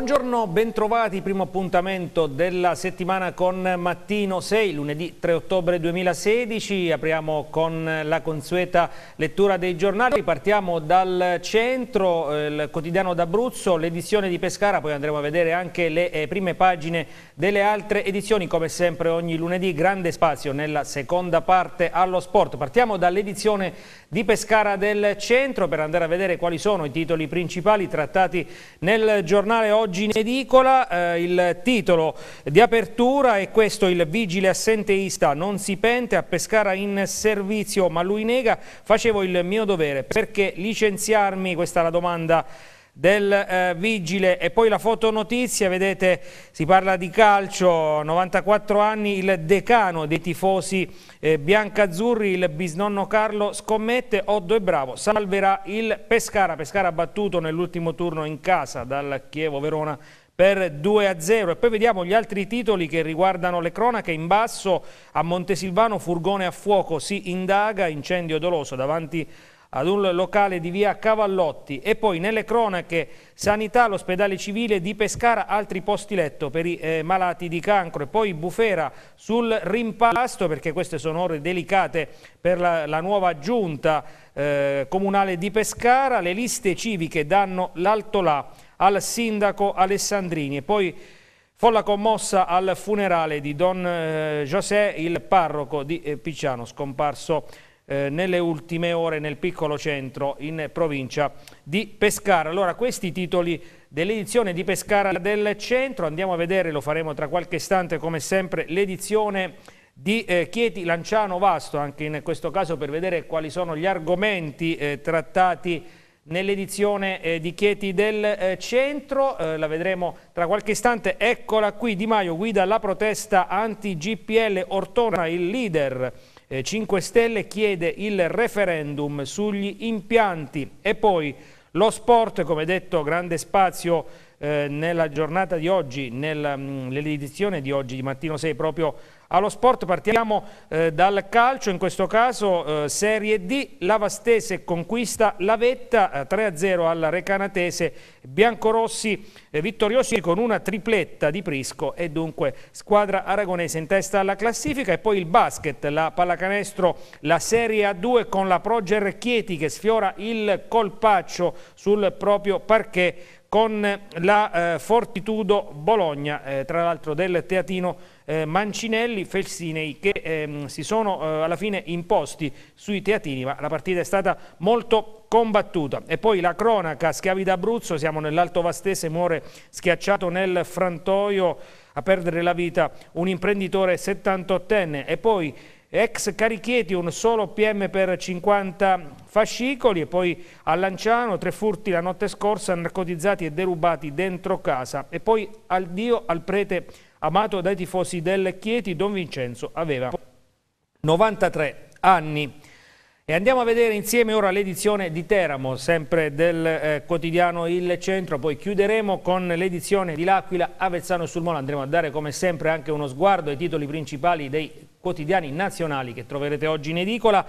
Buongiorno, bentrovati, primo appuntamento della settimana con Mattino 6, lunedì 3 ottobre 2016. Apriamo con la consueta lettura dei giornali. Partiamo dal centro, eh, il quotidiano d'Abruzzo, l'edizione di Pescara, poi andremo a vedere anche le eh, prime pagine delle altre edizioni. Come sempre ogni lunedì, grande spazio nella seconda parte allo sport. Partiamo dall'edizione di Pescara del centro per andare a vedere quali sono i titoli principali trattati nel giornale oggi oggi in edicola, eh, il titolo di apertura è questo, il vigile assenteista non si pente, a Pescara in servizio ma lui nega, facevo il mio dovere, perché licenziarmi, questa è la domanda del eh, Vigile e poi la fotonotizia, vedete si parla di calcio, 94 anni il decano dei tifosi eh, biancazzurri, il bisnonno Carlo scommette, Oddo è bravo, salverà il Pescara, Pescara battuto nell'ultimo turno in casa dal Chievo Verona per 2 a 0 e poi vediamo gli altri titoli che riguardano le cronache in basso a Montesilvano furgone a fuoco si indaga incendio doloso davanti a ad un locale di via Cavallotti e poi nelle cronache sanità all'ospedale civile di Pescara, altri posti letto per i eh, malati di cancro e poi bufera sul rimpasto perché queste sono ore delicate per la, la nuova giunta eh, comunale di Pescara, le liste civiche danno l'altolà al sindaco Alessandrini e poi folla commossa al funerale di Don eh, José, il parroco di eh, Picciano, scomparso eh, nelle ultime ore nel piccolo centro in provincia di Pescara. Allora questi titoli dell'edizione di Pescara del centro, andiamo a vedere, lo faremo tra qualche istante come sempre, l'edizione di eh, Chieti Lanciano Vasto, anche in questo caso per vedere quali sono gli argomenti eh, trattati nell'edizione eh, di Chieti del eh, Centro, eh, la vedremo tra qualche istante, eccola qui Di Maio guida la protesta anti-GPL, Ortona il leader 5 eh, Stelle chiede il referendum sugli impianti e poi lo sport, come detto, grande spazio eh, nella giornata di oggi, mm, nell'edizione di oggi di Mattino 6 proprio allo sport partiamo eh, dal calcio, in questo caso eh, Serie D, Lavastese conquista la vetta 3-0 eh, alla Recanatese, Biancorossi eh, vittoriosi con una tripletta di Prisco e dunque squadra aragonese in testa alla classifica e poi il basket, la pallacanestro, la Serie A2 con la Proger Chieti che sfiora il colpaccio sul proprio parquet con eh, la eh, Fortitudo Bologna, eh, tra l'altro del teatino eh, Mancinelli, Felsinei che ehm, si sono eh, alla fine imposti sui teatini, ma la partita è stata molto combattuta. E poi la cronaca, Schiavi d'Abruzzo, siamo nell'Alto Vastese, muore schiacciato nel frantoio a perdere la vita un imprenditore 78enne e poi ex Carichieti un solo PM per 50 fascicoli e poi a Lanciano tre furti la notte scorsa narcotizzati e derubati dentro casa e poi al Dio al prete amato dai tifosi del Chieti Don Vincenzo aveva 93 anni. E andiamo a vedere insieme ora l'edizione di Teramo, sempre del eh, quotidiano Il Centro, poi chiuderemo con l'edizione di L'Aquila Avezzano sul Molo, andremo a dare come sempre anche uno sguardo ai titoli principali dei quotidiani nazionali che troverete oggi in edicola.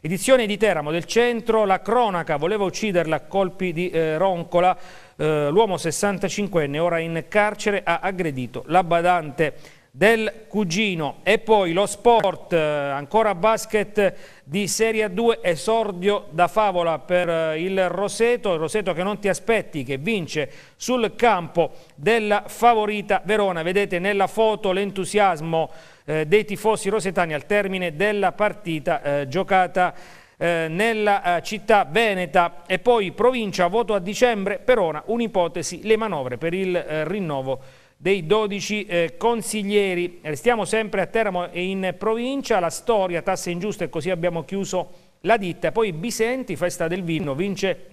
Edizione di Teramo del centro, la cronaca voleva ucciderla a colpi di eh, roncola, eh, l'uomo 65enne ora in carcere ha aggredito la badante del cugino e poi lo sport, eh, ancora basket di Serie 2 esordio da favola per eh, il Roseto, il Roseto che non ti aspetti, che vince sul campo della favorita Verona, vedete nella foto l'entusiasmo eh, dei tifosi rosetani al termine della partita eh, giocata eh, nella eh, città veneta e poi provincia, voto a dicembre, Verona, un'ipotesi, le manovre per il rinnovo dei 12 eh, consiglieri. Restiamo eh, sempre a Teramo e in provincia, la storia, tasse ingiuste e così abbiamo chiuso la ditta. Poi Bisenti, festa del vino, vince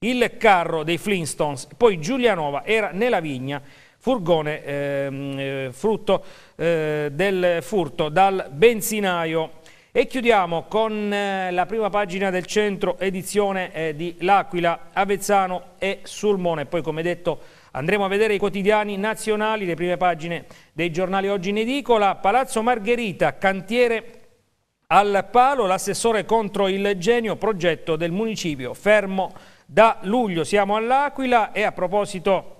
il carro dei Flintstones, poi Giulianova era nella vigna, furgone ehm, eh, frutto eh, del furto dal benzinaio. E chiudiamo con eh, la prima pagina del centro edizione eh, di L'Aquila, Avezzano e Sulmone. Poi come detto Andremo a vedere i quotidiani nazionali, le prime pagine dei giornali oggi in edicola. Palazzo Margherita, cantiere al palo, l'assessore contro il genio, progetto del municipio fermo da luglio. Siamo all'Aquila e a proposito...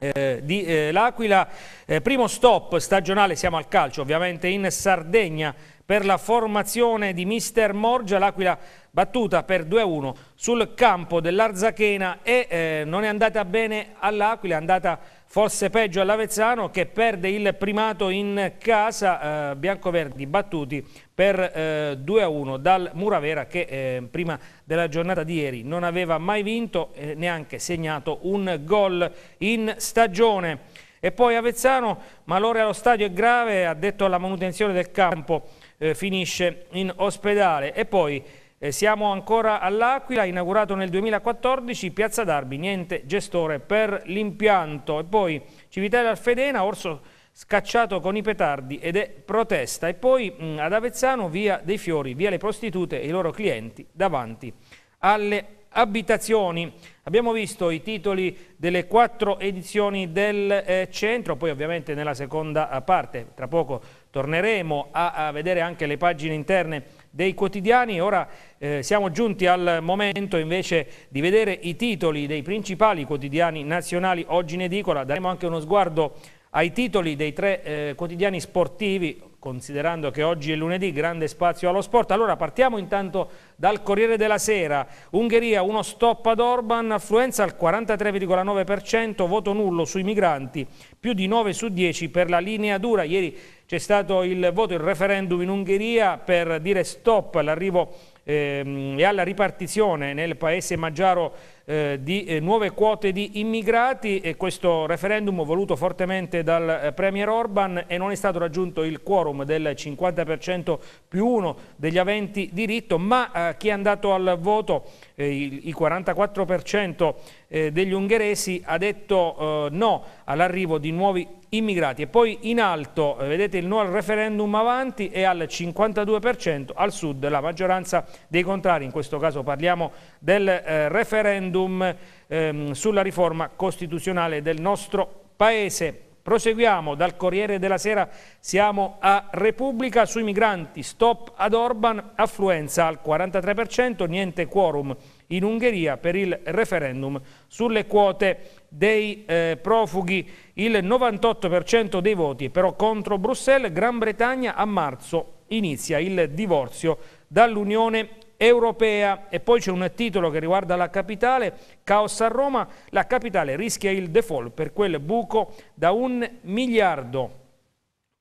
Eh, di eh, L'Aquila, eh, primo stop stagionale, siamo al calcio ovviamente in Sardegna, per la formazione di mister Morgia, l'Aquila battuta per 2-1 sul campo dell'Arzachena e eh, non è andata bene all'Aquila, è andata forse peggio all'Avezzano che perde il primato in casa, eh, biancoverdi battuti per eh, 2-1 dal Muravera che eh, prima della giornata di ieri non aveva mai vinto eh, neanche segnato un gol in stagione. E poi Avezzano, malore allo stadio è grave, ha detto alla manutenzione del campo eh, finisce in ospedale. E poi eh, siamo ancora all'Aquila, inaugurato nel 2014, Piazza Darbi, niente gestore per l'impianto. E poi Civitella Alfedena, Orso scacciato con i petardi ed è protesta. E poi mh, mm, ad Avezzano via dei fiori, via le prostitute e i loro clienti davanti alle abitazioni. Abbiamo visto i titoli delle quattro edizioni del eh, centro, poi ovviamente nella seconda eh, parte, tra poco torneremo a, a vedere anche le pagine interne dei quotidiani. Ora eh, siamo giunti al momento invece di vedere i titoli dei principali quotidiani nazionali oggi in edicola. Daremo anche uno sguardo ai titoli dei tre eh, quotidiani sportivi, considerando che oggi è lunedì, grande spazio allo sport. Allora partiamo intanto dal Corriere della Sera. Ungheria, uno stop ad Orban, affluenza al 43,9%, voto nullo sui migranti, più di 9 su 10 per la linea dura. Ieri c'è stato il voto, il referendum in Ungheria per dire stop all'arrivo ehm, e alla ripartizione nel paese maggiaro eh, di eh, nuove quote di immigrati e questo referendum voluto fortemente dal eh, Premier Orban e non è stato raggiunto il quorum del 50% più uno degli aventi diritto, ma eh, chi è andato al voto, eh, il, il 44% degli ungheresi ha detto no all'arrivo di nuovi immigrati e poi in alto vedete il no al referendum avanti e al 52% al sud la maggioranza dei contrari, in questo caso parliamo del referendum referendum ehm, sulla riforma costituzionale del nostro Paese. Proseguiamo dal Corriere della Sera, siamo a Repubblica sui migranti, stop ad Orban, affluenza al 43%, niente quorum in Ungheria per il referendum sulle quote dei eh, profughi, il 98% dei voti però contro Bruxelles, Gran Bretagna a marzo inizia il divorzio dall'Unione europea. E poi c'è un titolo che riguarda la capitale, caos a Roma, la capitale rischia il default per quel buco da un miliardo.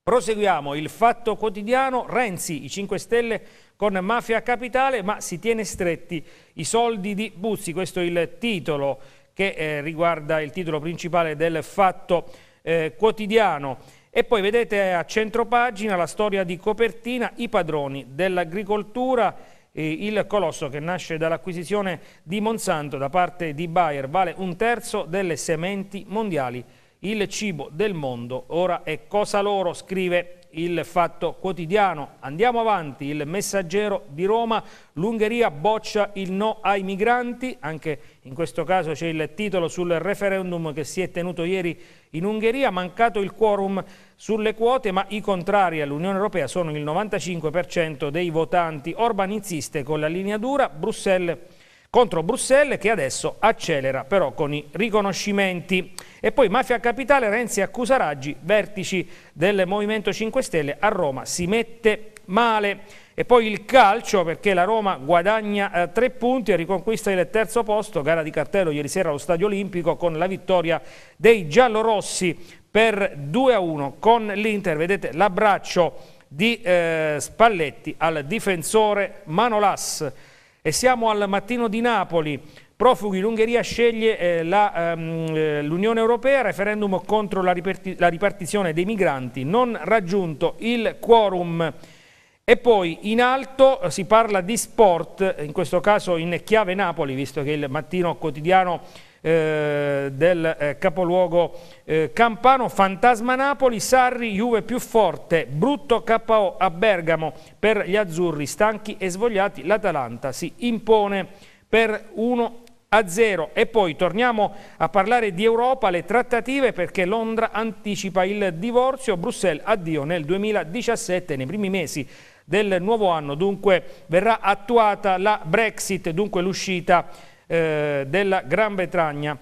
Proseguiamo il fatto quotidiano, Renzi, i 5 Stelle con Mafia Capitale, ma si tiene stretti i soldi di Buzzi, questo è il titolo che eh, riguarda il titolo principale del fatto eh, quotidiano. E poi vedete a centropagina la storia di copertina, i padroni dell'agricoltura il colosso che nasce dall'acquisizione di Monsanto da parte di Bayer vale un terzo delle sementi mondiali. Il cibo del mondo ora è cosa loro, scrive il Fatto Quotidiano. Andiamo avanti, il messaggero di Roma, l'Ungheria boccia il no ai migranti, anche in questo caso c'è il titolo sul referendum che si è tenuto ieri in Ungheria ha mancato il quorum sulle quote, ma i contrari all'Unione Europea sono il 95% dei votanti. Orban insiste con la linea dura Bruxelles, contro Bruxelles che adesso accelera però con i riconoscimenti. E poi Mafia Capitale, Renzi accusa Raggi, vertici del Movimento 5 Stelle a Roma, si mette male. E poi il calcio perché la Roma guadagna eh, tre punti e riconquista il terzo posto, gara di cartello ieri sera allo Stadio Olimpico con la vittoria dei giallorossi per 2 a 1 con l'Inter. Vedete l'abbraccio di eh, Spalletti al difensore Manolas. E siamo al mattino di Napoli. Profughi, l'Ungheria sceglie eh, ehm, eh l'Unione ehm, Europea, referendum contro la, la ripartizione dei migranti, non raggiunto il quorum. E poi in alto eh, si parla di sport, in questo caso in chiave Napoli, visto che è il mattino quotidiano eh, del eh, capoluogo Campano, Fantasma Napoli, Sarri, Juve più forte, brutto KO a Bergamo per gli azzurri, stanchi e svogliati, l'Atalanta si impone per 1 a 0 e poi torniamo a parlare di Europa, le trattative perché Londra anticipa il divorzio, Bruxelles addio nel 2017 nei primi mesi del nuovo anno. Dunque verrà attuata la Brexit, dunque l'uscita eh, della Gran Bretagna.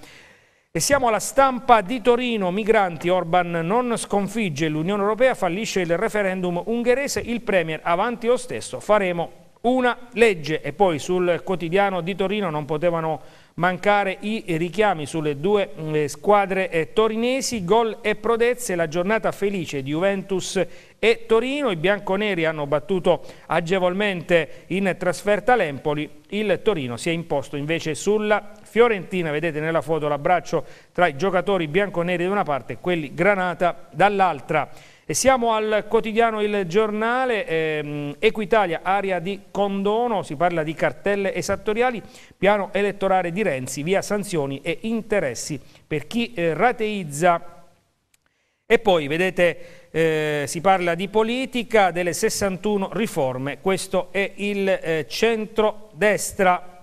E siamo alla stampa di Torino, migranti, Orban non sconfigge l'Unione Europea, fallisce il referendum ungherese, il Premier avanti lo stesso, faremo una legge. E poi sul quotidiano di Torino non potevano mancare i richiami sulle due eh, squadre eh, torinesi, gol e prodezze, la giornata felice di Juventus e Torino, i bianconeri hanno battuto agevolmente in trasferta l'Empoli, il Torino si è imposto invece sulla Fiorentina, vedete nella foto l'abbraccio tra i giocatori bianconeri da una parte e quelli granata dall'altra. E siamo al quotidiano Il Giornale, ehm, Equitalia, area di condono, si parla di cartelle esattoriali, piano elettorale di Renzi, via sanzioni e interessi per chi eh, rateizza. E poi, vedete, eh, si parla di politica, delle 61 riforme, questo è il eh, centro-destra.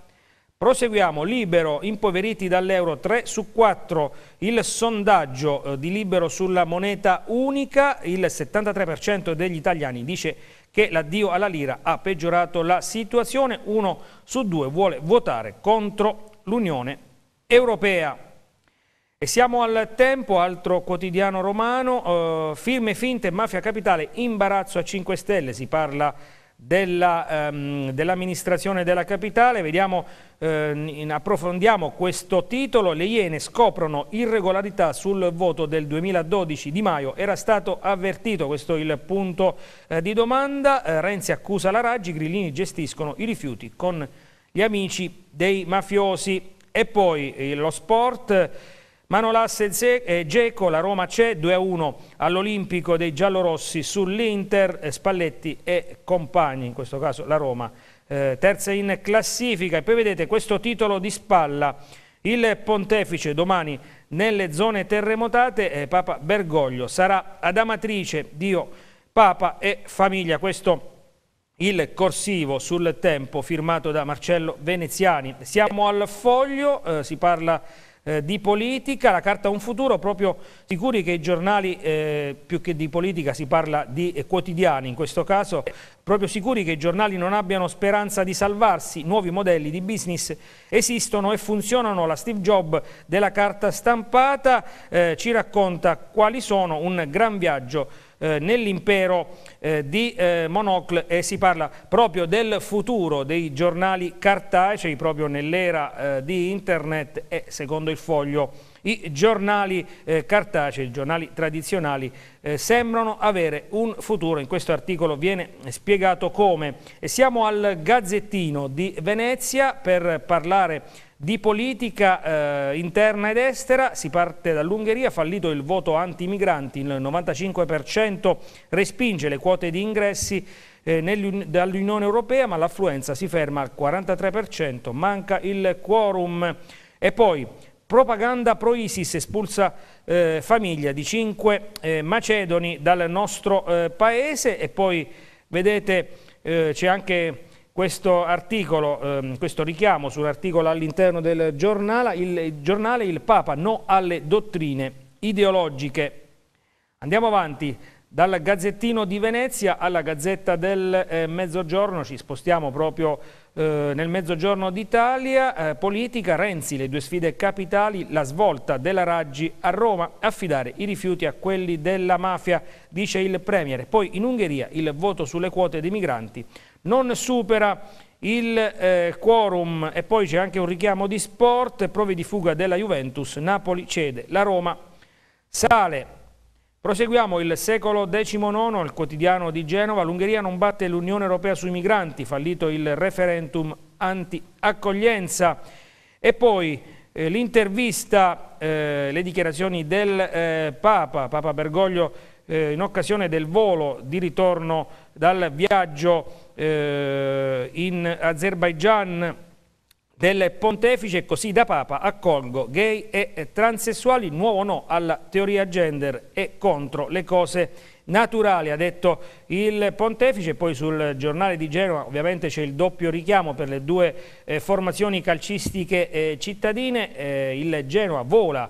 Proseguiamo, Libero, impoveriti dall'euro 3 su 4, il sondaggio eh, di Libero sulla moneta unica, il 73% degli italiani dice che l'addio alla lira ha peggiorato la situazione, uno su due vuole votare contro l'Unione Europea. E siamo al tempo, altro quotidiano romano, eh, firme finte, mafia capitale, imbarazzo a 5 Stelle, si parla di Ehm, dell'amministrazione um, dell della capitale, Vediamo, eh, approfondiamo questo titolo, le Iene scoprono irregolarità sul voto del 2012, Di Maio era stato avvertito, questo è il punto eh, di domanda, eh, Renzi accusa la Raggi, Grillini gestiscono i rifiuti con gli amici dei mafiosi e poi eh, lo sport Manolas e eh, Geco, la Roma c'è, 2-1 all'Olimpico dei giallorossi sull'Inter, eh, Spalletti e compagni, in questo caso la Roma, eh, terza in classifica. E poi vedete questo titolo di spalla, il pontefice domani nelle zone terremotate, eh, Papa Bergoglio sarà ad Amatrice, Dio, Papa e famiglia. Questo il corsivo sul tempo firmato da Marcello Veneziani. Siamo al foglio, eh, si parla eh, di politica, la carta Un futuro, proprio sicuri che i giornali, eh, più che di politica si parla di eh, quotidiani in questo caso, proprio sicuri che i giornali non abbiano speranza di salvarsi, nuovi modelli di business esistono e funzionano, la Steve Job della carta stampata eh, ci racconta quali sono un gran viaggio eh, nell'impero eh, di eh, Monocle e si parla proprio del futuro dei giornali cartacei cioè proprio nell'era eh, di internet e secondo il foglio i giornali eh, cartacei, i giornali tradizionali sembrano avere un futuro, in questo articolo viene spiegato come. E siamo al Gazzettino di Venezia per parlare di politica eh, interna ed estera si parte dall'Ungheria, fallito il voto anti-migranti, il 95% respinge le quote di ingressi eh, dall'Unione Europea, ma l'affluenza si ferma al 43%, manca il quorum. E poi propaganda pro-ISIS espulsa eh, famiglia di cinque eh, macedoni dal nostro eh, paese e poi vedete eh, c'è anche questo, articolo, ehm, questo richiamo sull'articolo all'interno del giornale il, giornale il Papa no alle dottrine ideologiche. Andiamo avanti, dal Gazzettino di Venezia alla Gazzetta del eh, Mezzogiorno, ci spostiamo proprio eh, nel Mezzogiorno d'Italia, eh, politica, Renzi, le due sfide capitali, la svolta della Raggi a Roma, affidare i rifiuti a quelli della mafia, dice il Premier. Poi in Ungheria il voto sulle quote dei migranti, non supera il eh, quorum e poi c'è anche un richiamo di sport, prove di fuga della Juventus, Napoli cede, la Roma sale. Proseguiamo il secolo XIX, il quotidiano di Genova, l'Ungheria non batte l'Unione Europea sui migranti, fallito il referendum anti-accoglienza e poi eh, l'intervista, eh, le dichiarazioni del eh, Papa, Papa Bergoglio eh, in occasione del volo di ritorno dal viaggio eh, in Azerbaigian del pontefice, così da Papa accolgo gay e transessuali, nuovo no alla teoria gender e contro le cose naturali, ha detto il pontefice. Poi sul giornale di Genova ovviamente c'è il doppio richiamo per le due eh, formazioni calcistiche eh, cittadine, eh, il Genova vola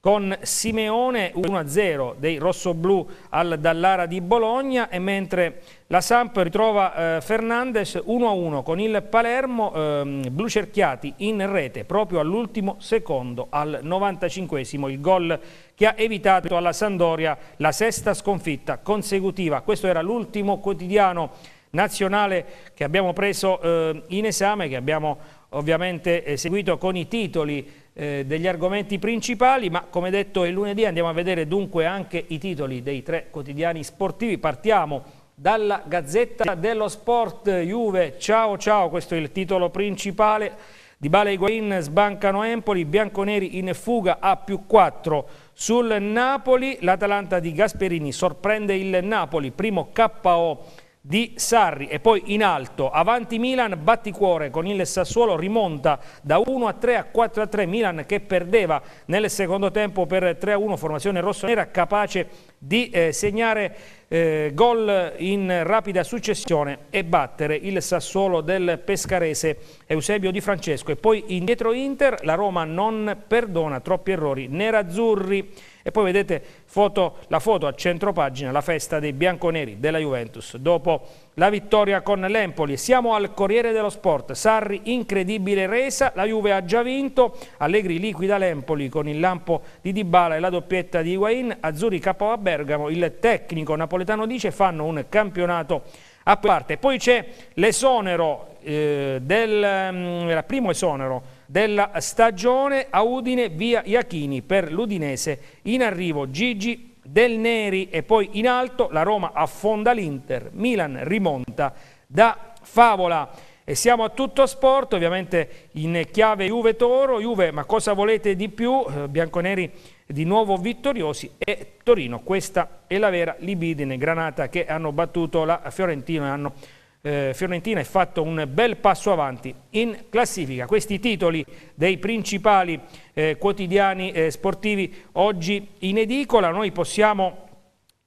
con Simeone 1-0 dei rossoblù al Dallara di Bologna e mentre la Samp ritrova eh, Fernandes 1-1 con il Palermo ehm, blu cerchiati in rete proprio all'ultimo secondo al 95esimo il gol che ha evitato alla Sandoria la sesta sconfitta consecutiva questo era l'ultimo quotidiano nazionale che abbiamo preso eh, in esame che abbiamo ovviamente eh, seguito con i titoli eh, degli argomenti principali, ma come detto è lunedì andiamo a vedere dunque anche i titoli dei tre quotidiani sportivi. Partiamo dalla Gazzetta dello Sport Juve, ciao ciao, questo è il titolo principale. Di Bale e Higuain sbancano Empoli, Bianconeri in fuga a più 4. Sul Napoli l'Atalanta di Gasperini sorprende il Napoli, primo KO di Sarri e poi in alto, avanti Milan, batticuore con il Sassuolo, rimonta da 1 a 3 a 4 a 3, Milan che perdeva nel secondo tempo per 3 a 1, formazione rossonera capace di eh, segnare eh, gol in rapida successione e battere il Sassuolo del Pescarese Eusebio Di Francesco e poi indietro Inter, la Roma non perdona troppi errori nerazzurri e poi vedete Foto, la foto a centro pagina, la festa dei bianconeri della Juventus dopo la vittoria con l'Empoli. Siamo al Corriere dello Sport, Sarri incredibile resa, la Juve ha già vinto, Allegri liquida l'Empoli con il lampo di Dybala e la doppietta di Higuain, Azzurri capo a Bergamo, il tecnico napoletano dice fanno un campionato a parte. Poi c'è l'esonero, eh, del, mm, era primo esonero della stagione a Udine via Iachini per l'Udinese. In arrivo Gigi Del Neri e poi in alto la Roma affonda l'Inter, Milan rimonta da favola. E siamo a tutto sport, ovviamente in chiave Juve Toro, Juve ma cosa volete di più? Eh, Bianconeri di nuovo vittoriosi e Torino, questa è la vera libidine, Granata che hanno battuto la Fiorentina e hanno eh, Fiorentina ha fatto un bel passo avanti in classifica. Questi titoli dei principali eh, quotidiani eh, sportivi oggi in edicola, noi possiamo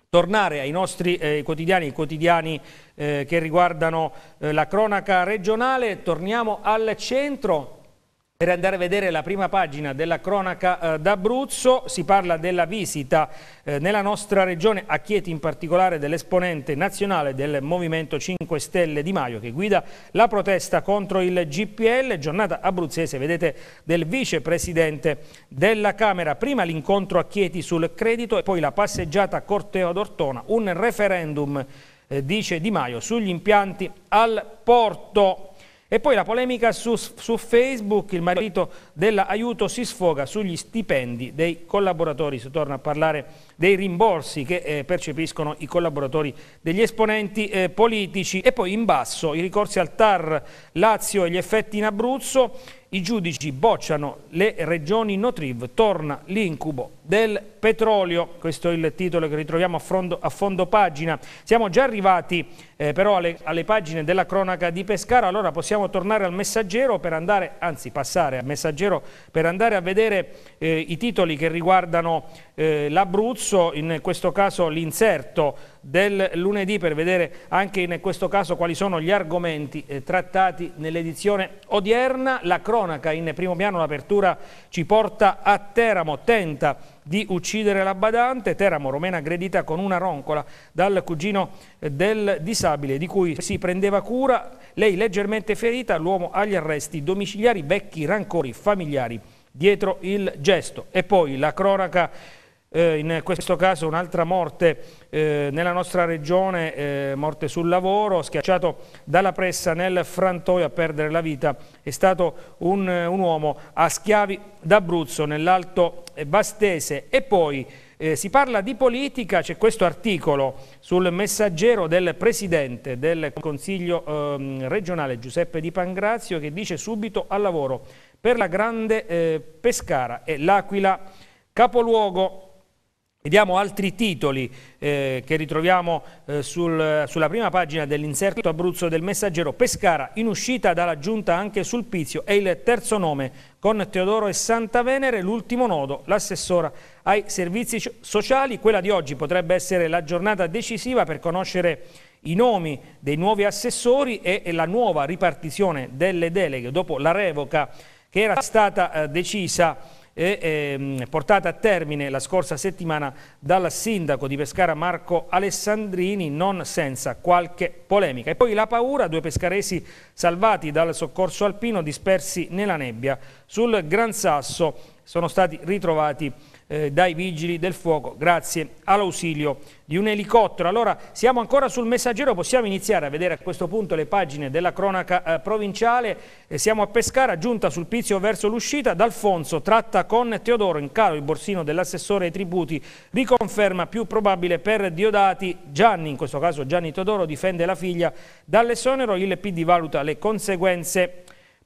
tornare ai nostri eh, quotidiani, i quotidiani eh, che riguardano eh, la cronaca regionale, torniamo al centro per andare a vedere la prima pagina della cronaca eh, d'Abruzzo. Si parla della visita eh, nella nostra regione, a Chieti in particolare, dell'esponente nazionale del Movimento 5 Stelle Di Maio che guida la protesta contro il GPL, giornata abruzzese, vedete, del vicepresidente della Camera. Prima l'incontro a Chieti sul credito e poi la passeggiata a Corteo d'Ortona, un referendum, eh, dice Di Maio, sugli impianti al porto. E poi la polemica su, su Facebook, il marito dell'aiuto si sfoga sugli stipendi dei collaboratori, si torna a parlare dei rimborsi che eh, percepiscono i collaboratori degli esponenti eh, politici e poi in basso i ricorsi al TAR Lazio e gli effetti in Abruzzo, i giudici bocciano le regioni Notriv, torna l'incubo del petrolio, questo è il titolo che ritroviamo a fondo, a fondo pagina. Siamo già arrivati eh, però alle, alle, pagine della cronaca di Pescara, allora possiamo tornare al messaggero per andare, anzi passare al messaggero per andare a vedere eh, i titoli che riguardano eh, l'Abruzzo corso in questo caso l'inserto del lunedì per vedere anche in questo caso quali sono gli argomenti eh, trattati nell'edizione odierna. La cronaca in primo piano, l'apertura ci porta a Teramo, tenta di uccidere la badante, Teramo, romena aggredita con una roncola dal cugino eh, del disabile di cui si prendeva cura, lei leggermente ferita, l'uomo agli arresti domiciliari, vecchi rancori familiari dietro il gesto. E poi la cronaca eh, in questo caso un'altra morte eh, nella nostra regione, eh, morte sul lavoro, schiacciato dalla pressa nel frantoio a perdere la vita, è stato un, un uomo a schiavi d'Abruzzo nell'Alto Bastese e poi eh, si parla di politica, c'è questo articolo sul messaggero del Presidente del Consiglio eh, regionale Giuseppe Di Pangrazio che dice subito al lavoro per la grande eh, Pescara e l'Aquila capoluogo Vediamo altri titoli eh, che ritroviamo eh, sul, sulla prima pagina dell'inserto Abruzzo del Messaggero. Pescara in uscita dalla giunta anche sul Pizio è il terzo nome con Teodoro e Santa Venere, l'ultimo nodo, l'assessora ai servizi sociali. Quella di oggi potrebbe essere la giornata decisiva per conoscere i nomi dei nuovi assessori e, e la nuova ripartizione delle deleghe dopo la revoca che era stata eh, decisa e, ehm, portata a termine la scorsa settimana dal sindaco di Pescara Marco Alessandrini, non senza qualche polemica. E poi la paura, due pescaresi salvati dal soccorso alpino dispersi nella nebbia sul Gran Sasso sono stati ritrovati eh, dai vigili del fuoco grazie all'ausilio di un elicottero. Allora siamo ancora sul messaggero, possiamo iniziare a vedere a questo punto le pagine della cronaca eh, provinciale. Eh, siamo a Pescara, giunta sul Pizio verso l'uscita, D'Alfonso tratta con Teodoro in calo il borsino dell'assessore ai tributi, riconferma più probabile per Diodati, Gianni, in questo caso Gianni Teodoro, difende la figlia dall'essonero, il PD valuta le conseguenze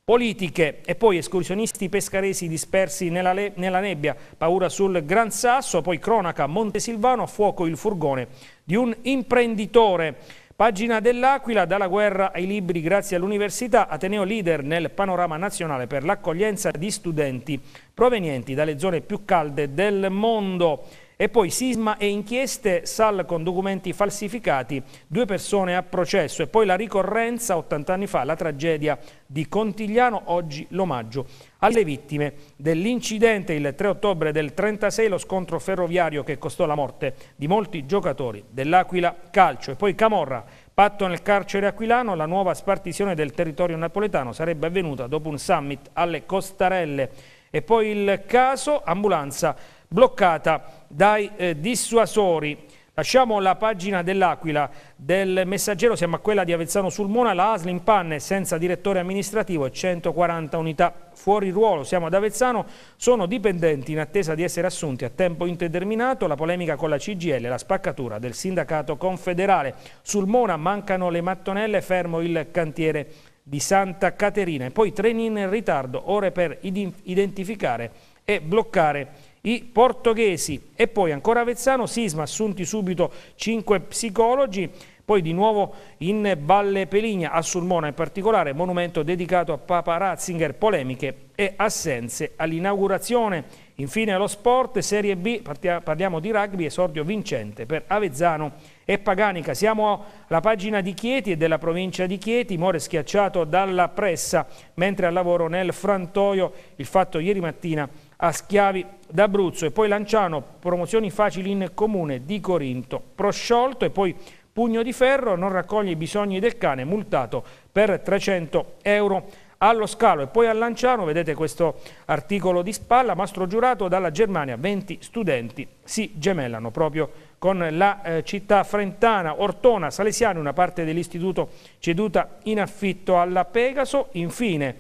politiche e poi escursionisti pescaresi dispersi nella, nella, nebbia, paura sul Gran Sasso, poi cronaca Montesilvano, a fuoco il furgone di un imprenditore. Pagina dell'Aquila, dalla guerra ai libri grazie all'università, Ateneo leader nel panorama nazionale per l'accoglienza di studenti provenienti dalle zone più calde del mondo. E poi sisma e inchieste, SAL con documenti falsificati, due persone a processo e poi la ricorrenza 80 anni fa, la tragedia di Contigliano, oggi l'omaggio alle vittime dell'incidente il 3 ottobre del 36, lo scontro ferroviario che costò la morte di molti giocatori dell'Aquila Calcio e poi Camorra, patto nel carcere aquilano, la nuova spartizione del territorio napoletano sarebbe avvenuta dopo un summit alle Costarelle e poi il caso ambulanza bloccata dai eh, dissuasori. Lasciamo la pagina dell'Aquila, del messaggero siamo a quella di Avezzano sul Mona, la ASL in panne senza direttore amministrativo e 140 unità fuori ruolo, siamo ad Avezzano, sono dipendenti in attesa di essere assunti a tempo indeterminato, la polemica con la CGL, la spaccatura del sindacato confederale. Sul Mona mancano le mattonelle, fermo il cantiere di Santa Caterina e poi treni in ritardo, ore per identificare e bloccare i portoghesi. E poi ancora Avezzano, Sisma, assunti subito cinque psicologi, poi di nuovo in Valle Peligna, a Sulmona in particolare, monumento dedicato a Papa Ratzinger, polemiche e assenze all'inaugurazione. Infine allo sport, Serie B, parliamo di rugby, esordio vincente per Avezzano e Paganica. Siamo alla pagina di Chieti e della provincia di Chieti, More schiacciato dalla pressa, mentre al lavoro nel frantoio, il fatto ieri mattina a Schiavi d'Abruzzo e poi Lanciano, promozioni facili in comune di Corinto, prosciolto e poi Pugno di Ferro, non raccoglie i bisogni del cane, multato per 300 euro allo scalo e poi a Lanciano, vedete questo articolo di spalla, Mastro Giurato dalla Germania, 20 studenti si gemellano proprio con la eh, città frentana, Ortona, Salesiani, una parte dell'istituto ceduta in affitto alla Pegaso, infine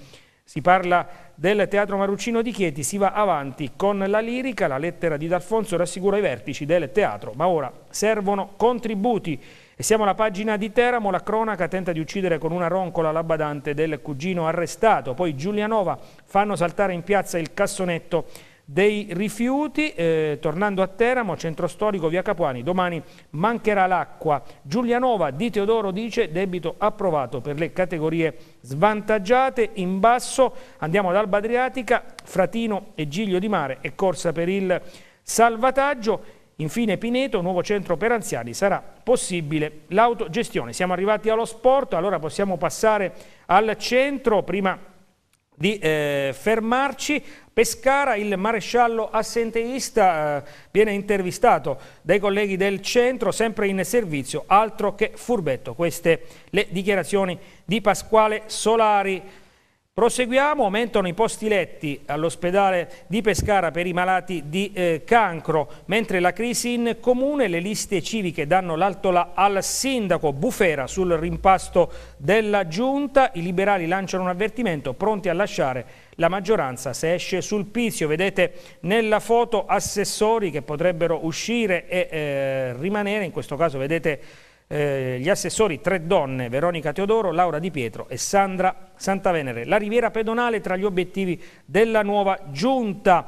si parla del Teatro Maruccino di Chieti, si va avanti con la lirica, la lettera di D'Alfonso rassicura i vertici del teatro, ma ora servono contributi. E siamo alla pagina di Teramo, la cronaca tenta di uccidere con una roncola la badante del cugino arrestato, poi Giulianova fanno saltare in piazza il cassonetto dei rifiuti, eh, tornando a Teramo, centro storico via Capuani, domani mancherà l'acqua. Giulianova di Teodoro dice debito approvato per le categorie svantaggiate, in basso andiamo ad Alba Adriatica, Fratino e Giglio di Mare e corsa per il salvataggio. Infine Pineto, nuovo centro per anziani, sarà possibile l'autogestione. Siamo arrivati allo sport, allora possiamo passare al centro, prima di eh, fermarci. Pescara, il maresciallo assenteista, eh, viene intervistato dai colleghi del centro, sempre in servizio, altro che furbetto. Queste le dichiarazioni di Pasquale Solari. Proseguiamo, aumentano i posti letti all'ospedale di Pescara per i malati di eh, cancro, mentre la crisi in comune, le liste civiche danno l'altola al sindaco Bufera sul rimpasto della giunta, i liberali lanciano un avvertimento pronti a lasciare la maggioranza se esce sul pizio, vedete nella foto assessori che potrebbero uscire e eh, rimanere, in questo caso vedete eh, gli assessori tre donne, Veronica Teodoro, Laura Di Pietro e Sandra Santavenere. La riviera pedonale tra gli obiettivi della nuova giunta.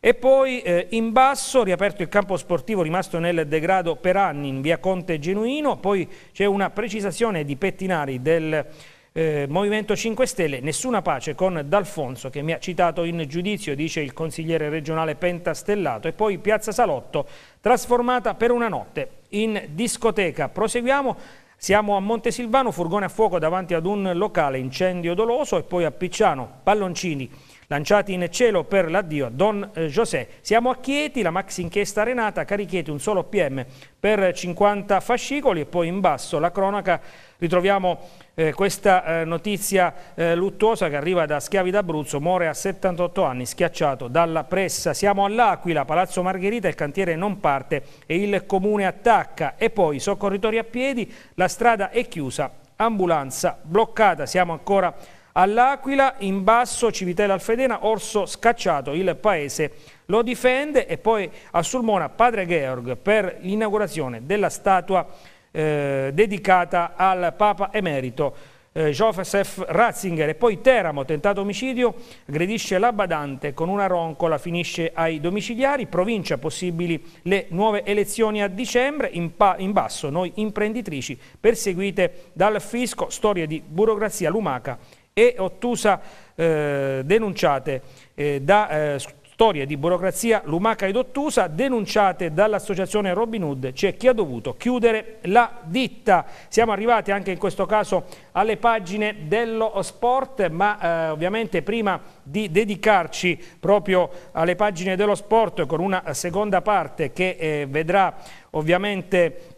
E poi eh, in basso, riaperto il campo sportivo rimasto nel degrado per anni in via Conte Genuino, poi c'è una precisazione di Pettinari del eh, Movimento 5 Stelle, nessuna pace con D'Alfonso che mi ha citato in giudizio, dice il consigliere regionale Pentastellato, e poi Piazza Salotto trasformata per una notte in discoteca. Proseguiamo, siamo a Montesilvano, furgone a fuoco davanti ad un locale, incendio doloso e poi a Picciano, palloncini lanciati in cielo per l'addio a Don eh, José. Siamo a Chieti, la maxi inchiesta arenata, cari Chieti un solo PM per 50 fascicoli e poi in basso la cronaca ritroviamo eh, questa eh, notizia eh, luttuosa che arriva da Schiavi d'Abruzzo, muore a 78 anni schiacciato dalla pressa. Siamo all'Aquila, Palazzo Margherita, il cantiere non parte e il comune attacca e poi soccorritori a piedi, la strada è chiusa, ambulanza bloccata, siamo ancora all'Aquila, in basso Civitella Alfedena, Orso scacciato, il paese lo difende e poi a Sulmona Padre Georg per l'inaugurazione della statua eh, dedicata al Papa Emerito eh, Joseph Ratzinger e poi Teramo, tentato omicidio, aggredisce la badante con una roncola, finisce ai domiciliari, provincia possibili le nuove elezioni a dicembre, in, in basso noi imprenditrici perseguite dal fisco, storie di burocrazia lumaca e ottusa eh, denunciate eh, da eh, storie di burocrazia lumaca ed ottusa denunciate dall'associazione Robin Hood c'è chi ha dovuto chiudere la ditta. Siamo arrivati anche in questo caso alle pagine dello sport ma eh, ovviamente prima di dedicarci proprio alle pagine dello sport con una seconda parte che eh, vedrà ovviamente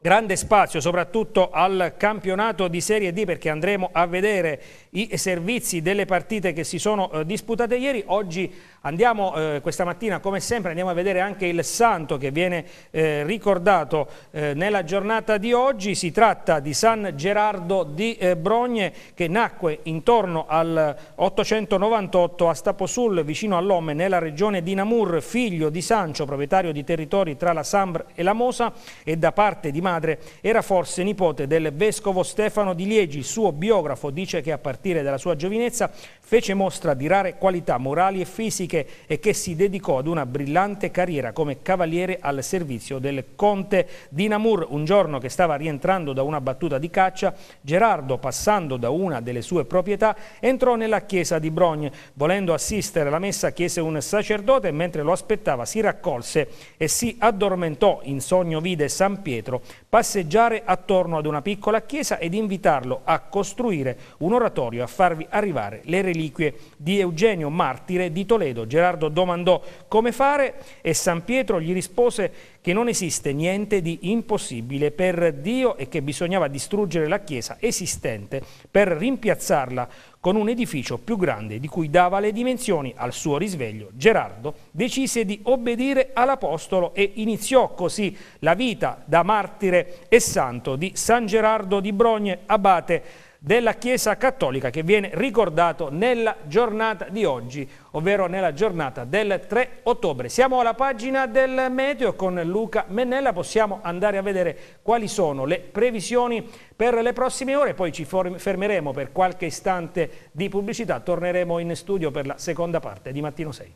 grande spazio soprattutto al campionato di Serie D perché andremo a vedere i servizi delle partite che si sono eh, disputate ieri. Oggi andiamo, eh, questa mattina come sempre, andiamo a vedere anche il santo che viene eh, ricordato eh, nella giornata di oggi. Si tratta di San Gerardo di eh, Brogne che nacque intorno al 898 a Staposul, vicino all'Omme, nella regione di Namur, figlio di Sancio, proprietario di territori tra la Sambre e la Mosa e da parte di madre era forse nipote del vescovo Stefano di Liegi. Il suo biografo dice che a partire partire dalla sua giovinezza, fece mostra di rare qualità morali e fisiche e che si dedicò ad una brillante carriera come cavaliere al servizio del conte di Namur. Un giorno che stava rientrando da una battuta di caccia, Gerardo, passando da una delle sue proprietà, entrò nella chiesa di Brogne. Volendo assistere alla messa chiese un sacerdote e mentre lo aspettava si raccolse e si addormentò. In sogno vide San Pietro passeggiare attorno ad una piccola chiesa ed invitarlo a costruire un oratorio Gregorio a farvi arrivare le reliquie di Eugenio Martire di Toledo. Gerardo domandò come fare e San Pietro gli rispose che non esiste niente di impossibile per Dio e che bisognava distruggere la chiesa esistente per rimpiazzarla con un edificio più grande di cui dava le dimensioni al suo risveglio, Gerardo decise di obbedire all'Apostolo e iniziò così la vita da martire e santo di San Gerardo di Brogne, abate della Chiesa Cattolica che viene ricordato nella giornata di oggi, ovvero nella giornata del 3 ottobre. Siamo alla pagina del meteo con Luca Mennella, possiamo andare a vedere quali sono le previsioni per le prossime ore, poi ci fermeremo per qualche istante di pubblicità, torneremo in studio per la seconda parte di Mattino 6.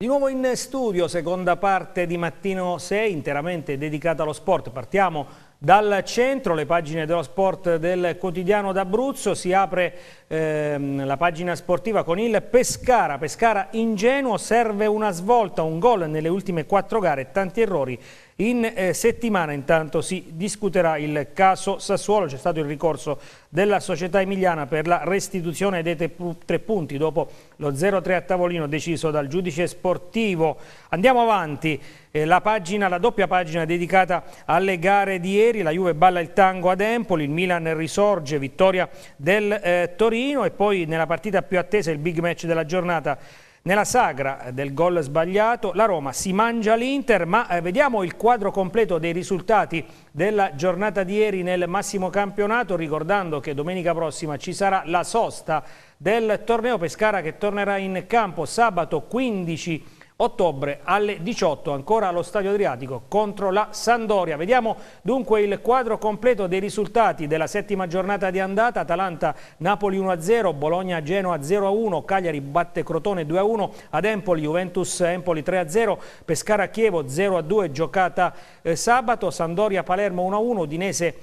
Di nuovo in studio, seconda parte di Mattino 6, interamente dedicata allo sport. Partiamo dal centro, le pagine dello sport del quotidiano d'Abruzzo, si apre ehm, la pagina sportiva con il Pescara. Pescara ingenuo, serve una svolta, un gol nelle ultime quattro gare, tanti errori in eh, settimana intanto si discuterà il caso Sassuolo, c'è stato il ricorso della società emiliana per la restituzione dei tre punti dopo lo 0-3 a tavolino deciso dal giudice sportivo. Andiamo avanti, eh, la, pagina, la doppia pagina dedicata alle gare di ieri, la Juve balla il tango ad Empoli, il Milan risorge, vittoria del eh, Torino e poi nella partita più attesa il big match della giornata nella sagra del gol sbagliato la Roma si mangia l'Inter, ma eh, vediamo il quadro completo dei risultati della giornata di ieri nel massimo campionato, ricordando che domenica prossima ci sarà la sosta del torneo Pescara che tornerà in campo sabato 15 ottobre alle 18 ancora allo Stadio Adriatico contro la Sandoria. Vediamo dunque il quadro completo dei risultati della settima giornata di andata. Atalanta Napoli 1-0, Bologna Genoa 0-1, Cagliari batte Crotone 2-1, ad Empoli Juventus Empoli 3-0, Pescara Chievo 0-2 giocata eh, sabato, Sandoria Palermo 1-1, Udinese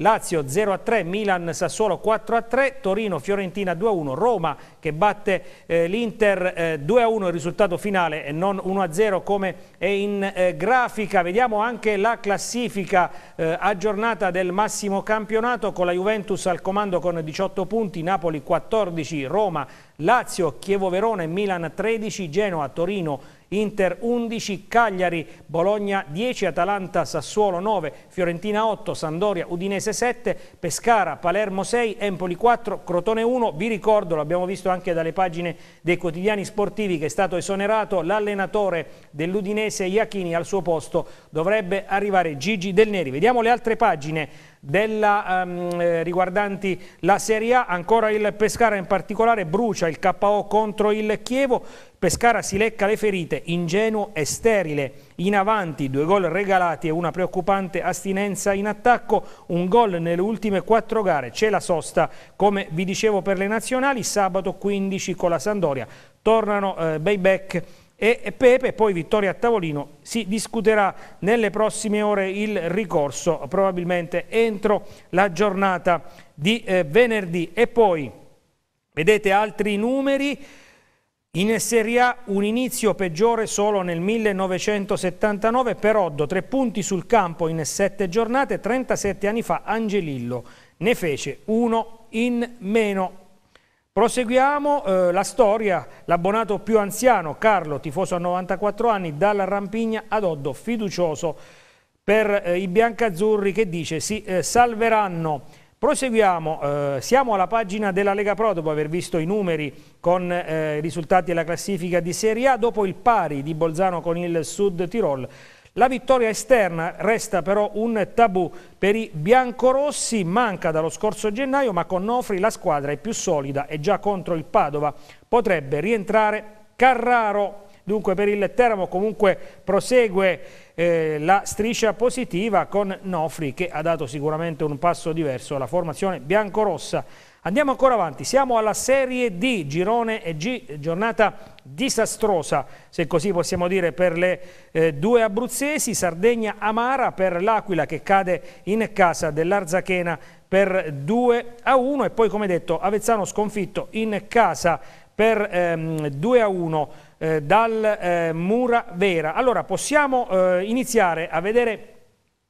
Lazio 0-3, Milan Sassuolo 4-3, Torino Fiorentina 2-1, Roma che batte eh, l'Inter eh, 2-1 il risultato finale e non 1-0 come è in eh, grafica. Vediamo anche la classifica eh, aggiornata del massimo campionato con la Juventus al comando con 18 punti, Napoli 14, Roma, Lazio, Chievo Verona e Milan 13, Genoa, Torino Inter 11, Cagliari, Bologna 10, Atalanta, Sassuolo 9, Fiorentina 8, Sandoria, Udinese 7, Pescara, Palermo 6, Empoli 4, Crotone 1. Vi ricordo, l'abbiamo visto anche dalle pagine dei quotidiani sportivi, che è stato esonerato l'allenatore dell'Udinese Iachini al suo posto. Dovrebbe arrivare Gigi Del Neri. Vediamo le altre pagine della, ehm, eh, riguardanti la Serie A, ancora il Pescara in particolare brucia il KO contro il Chievo, Pescara si lecca le ferite, ingenuo e sterile, in avanti due gol regalati e una preoccupante astinenza in attacco, un gol nelle ultime quattro gare, c'è la sosta come vi dicevo per le nazionali, sabato 15 con la Sandoria, tornano eh, Bayback e, e Pepe, poi vittoria a tavolino, si discuterà nelle prossime ore il ricorso, probabilmente entro la giornata di eh, venerdì. E poi, vedete altri numeri, in Serie A un inizio peggiore solo nel 1979 per Oddo, tre punti sul campo in sette giornate, 37 anni fa Angelillo ne fece uno in meno. Proseguiamo eh, la storia, l'abbonato più anziano, Carlo, tifoso a 94 anni, dalla Rampigna ad Oddo, fiducioso per eh, i biancazzurri che dice si eh, salveranno. Proseguiamo, eh, siamo alla pagina della Lega Pro dopo aver visto i numeri con eh, i risultati della classifica di Serie A, dopo il pari di Bolzano con il Sud Tirol. La vittoria esterna resta però un tabù per i biancorossi, manca dallo scorso gennaio, ma con Nofri la squadra è più solida e già contro il Padova potrebbe rientrare Carraro. Dunque per il Teramo comunque prosegue eh, la striscia positiva con Nofri che ha dato sicuramente un passo diverso alla formazione biancorossa Andiamo ancora avanti, siamo alla Serie D, girone e G, giornata disastrosa, se così possiamo dire, per le eh, due abruzzesi, Sardegna amara per l'Aquila che cade in casa dell'Arzachena per 2 a 1 e poi come detto Avezzano sconfitto in casa per ehm, 2 a 1 eh, dal eh, Mura Vera. Allora possiamo eh, iniziare a vedere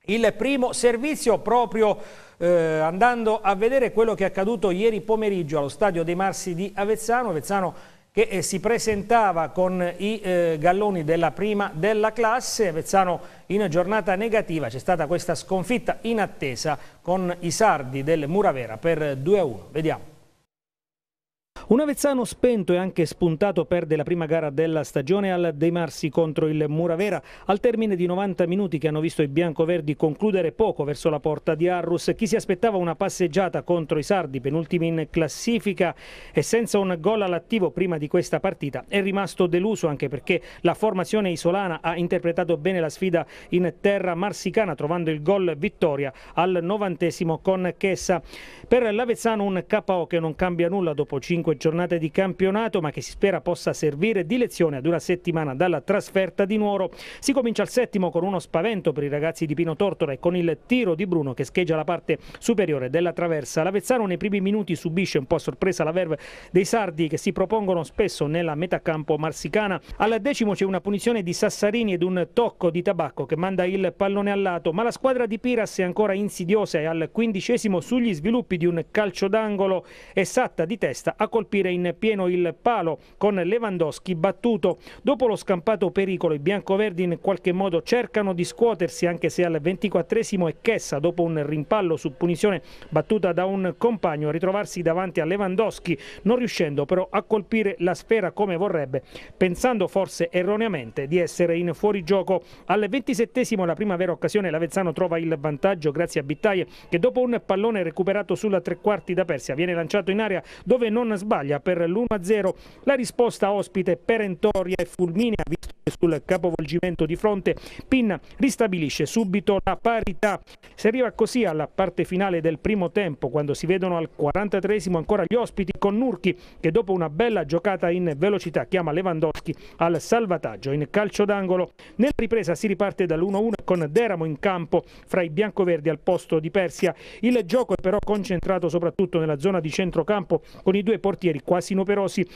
il primo servizio proprio eh, andando a vedere quello che è accaduto ieri pomeriggio allo stadio dei Marsi di Avezzano. Avezzano che eh, si presentava con i eh, galloni della prima della classe, Avezzano in giornata negativa, c'è stata questa sconfitta in attesa con i sardi del Muravera per 2-1. Vediamo. Un Avezzano spento e anche spuntato perde la prima gara della stagione al De Marsi contro il Muravera al termine di 90 minuti che hanno visto i biancoverdi concludere poco verso la porta di Arrus. Chi si aspettava una passeggiata contro i Sardi, penultimi in classifica e senza un gol all'attivo prima di questa partita, è rimasto deluso anche perché la formazione isolana ha interpretato bene la sfida in terra marsicana trovando il gol vittoria al novantesimo con Chessa. Per l'Avezzano un KO che non cambia nulla dopo 5 5 giornate di campionato ma che si spera possa servire di lezione ad una settimana dalla trasferta di Nuoro. Si comincia al settimo con uno spavento per i ragazzi di Pino Tortora e con il tiro di Bruno che scheggia la parte superiore della traversa. L'Avezzano nei primi minuti subisce un po' a sorpresa la verve dei sardi che si propongono spesso nella metà campo marsicana. Al decimo c'è una punizione di Sassarini ed un tocco di tabacco che manda il pallone al lato, ma la squadra di Piras è ancora insidiosa e al quindicesimo sugli sviluppi di un calcio d'angolo e Satta di testa a colpire in pieno il palo con Lewandowski battuto. Dopo lo scampato pericolo i biancoverdi in qualche modo cercano di scuotersi anche se al 24esimo è Chessa dopo un rimpallo su punizione battuta da un compagno a ritrovarsi davanti a Lewandowski non riuscendo però a colpire la sfera come vorrebbe pensando forse erroneamente di essere in fuorigioco. Al 27esimo la prima vera occasione l'Avezzano trova il vantaggio grazie a Bittaie che dopo un pallone recuperato sulla tre quarti da Persia viene lanciato in aria dove non sbaglia sbaglia per l'1-0 la risposta ospite perentoria e fulminea visto che sul capovolgimento di fronte Pinna ristabilisce subito la parità. Si arriva così alla parte finale del primo tempo quando si vedono al 43esimo ancora gli ospiti con Nurchi che dopo una bella giocata in velocità chiama Lewandowski al salvataggio in calcio d'angolo. Nella ripresa si riparte dall'1-1 con Deramo in campo fra i biancoverdi al posto di Persia. Il gioco è però concentrato soprattutto nella zona di centrocampo con i due portieri portieri quasi inoperosi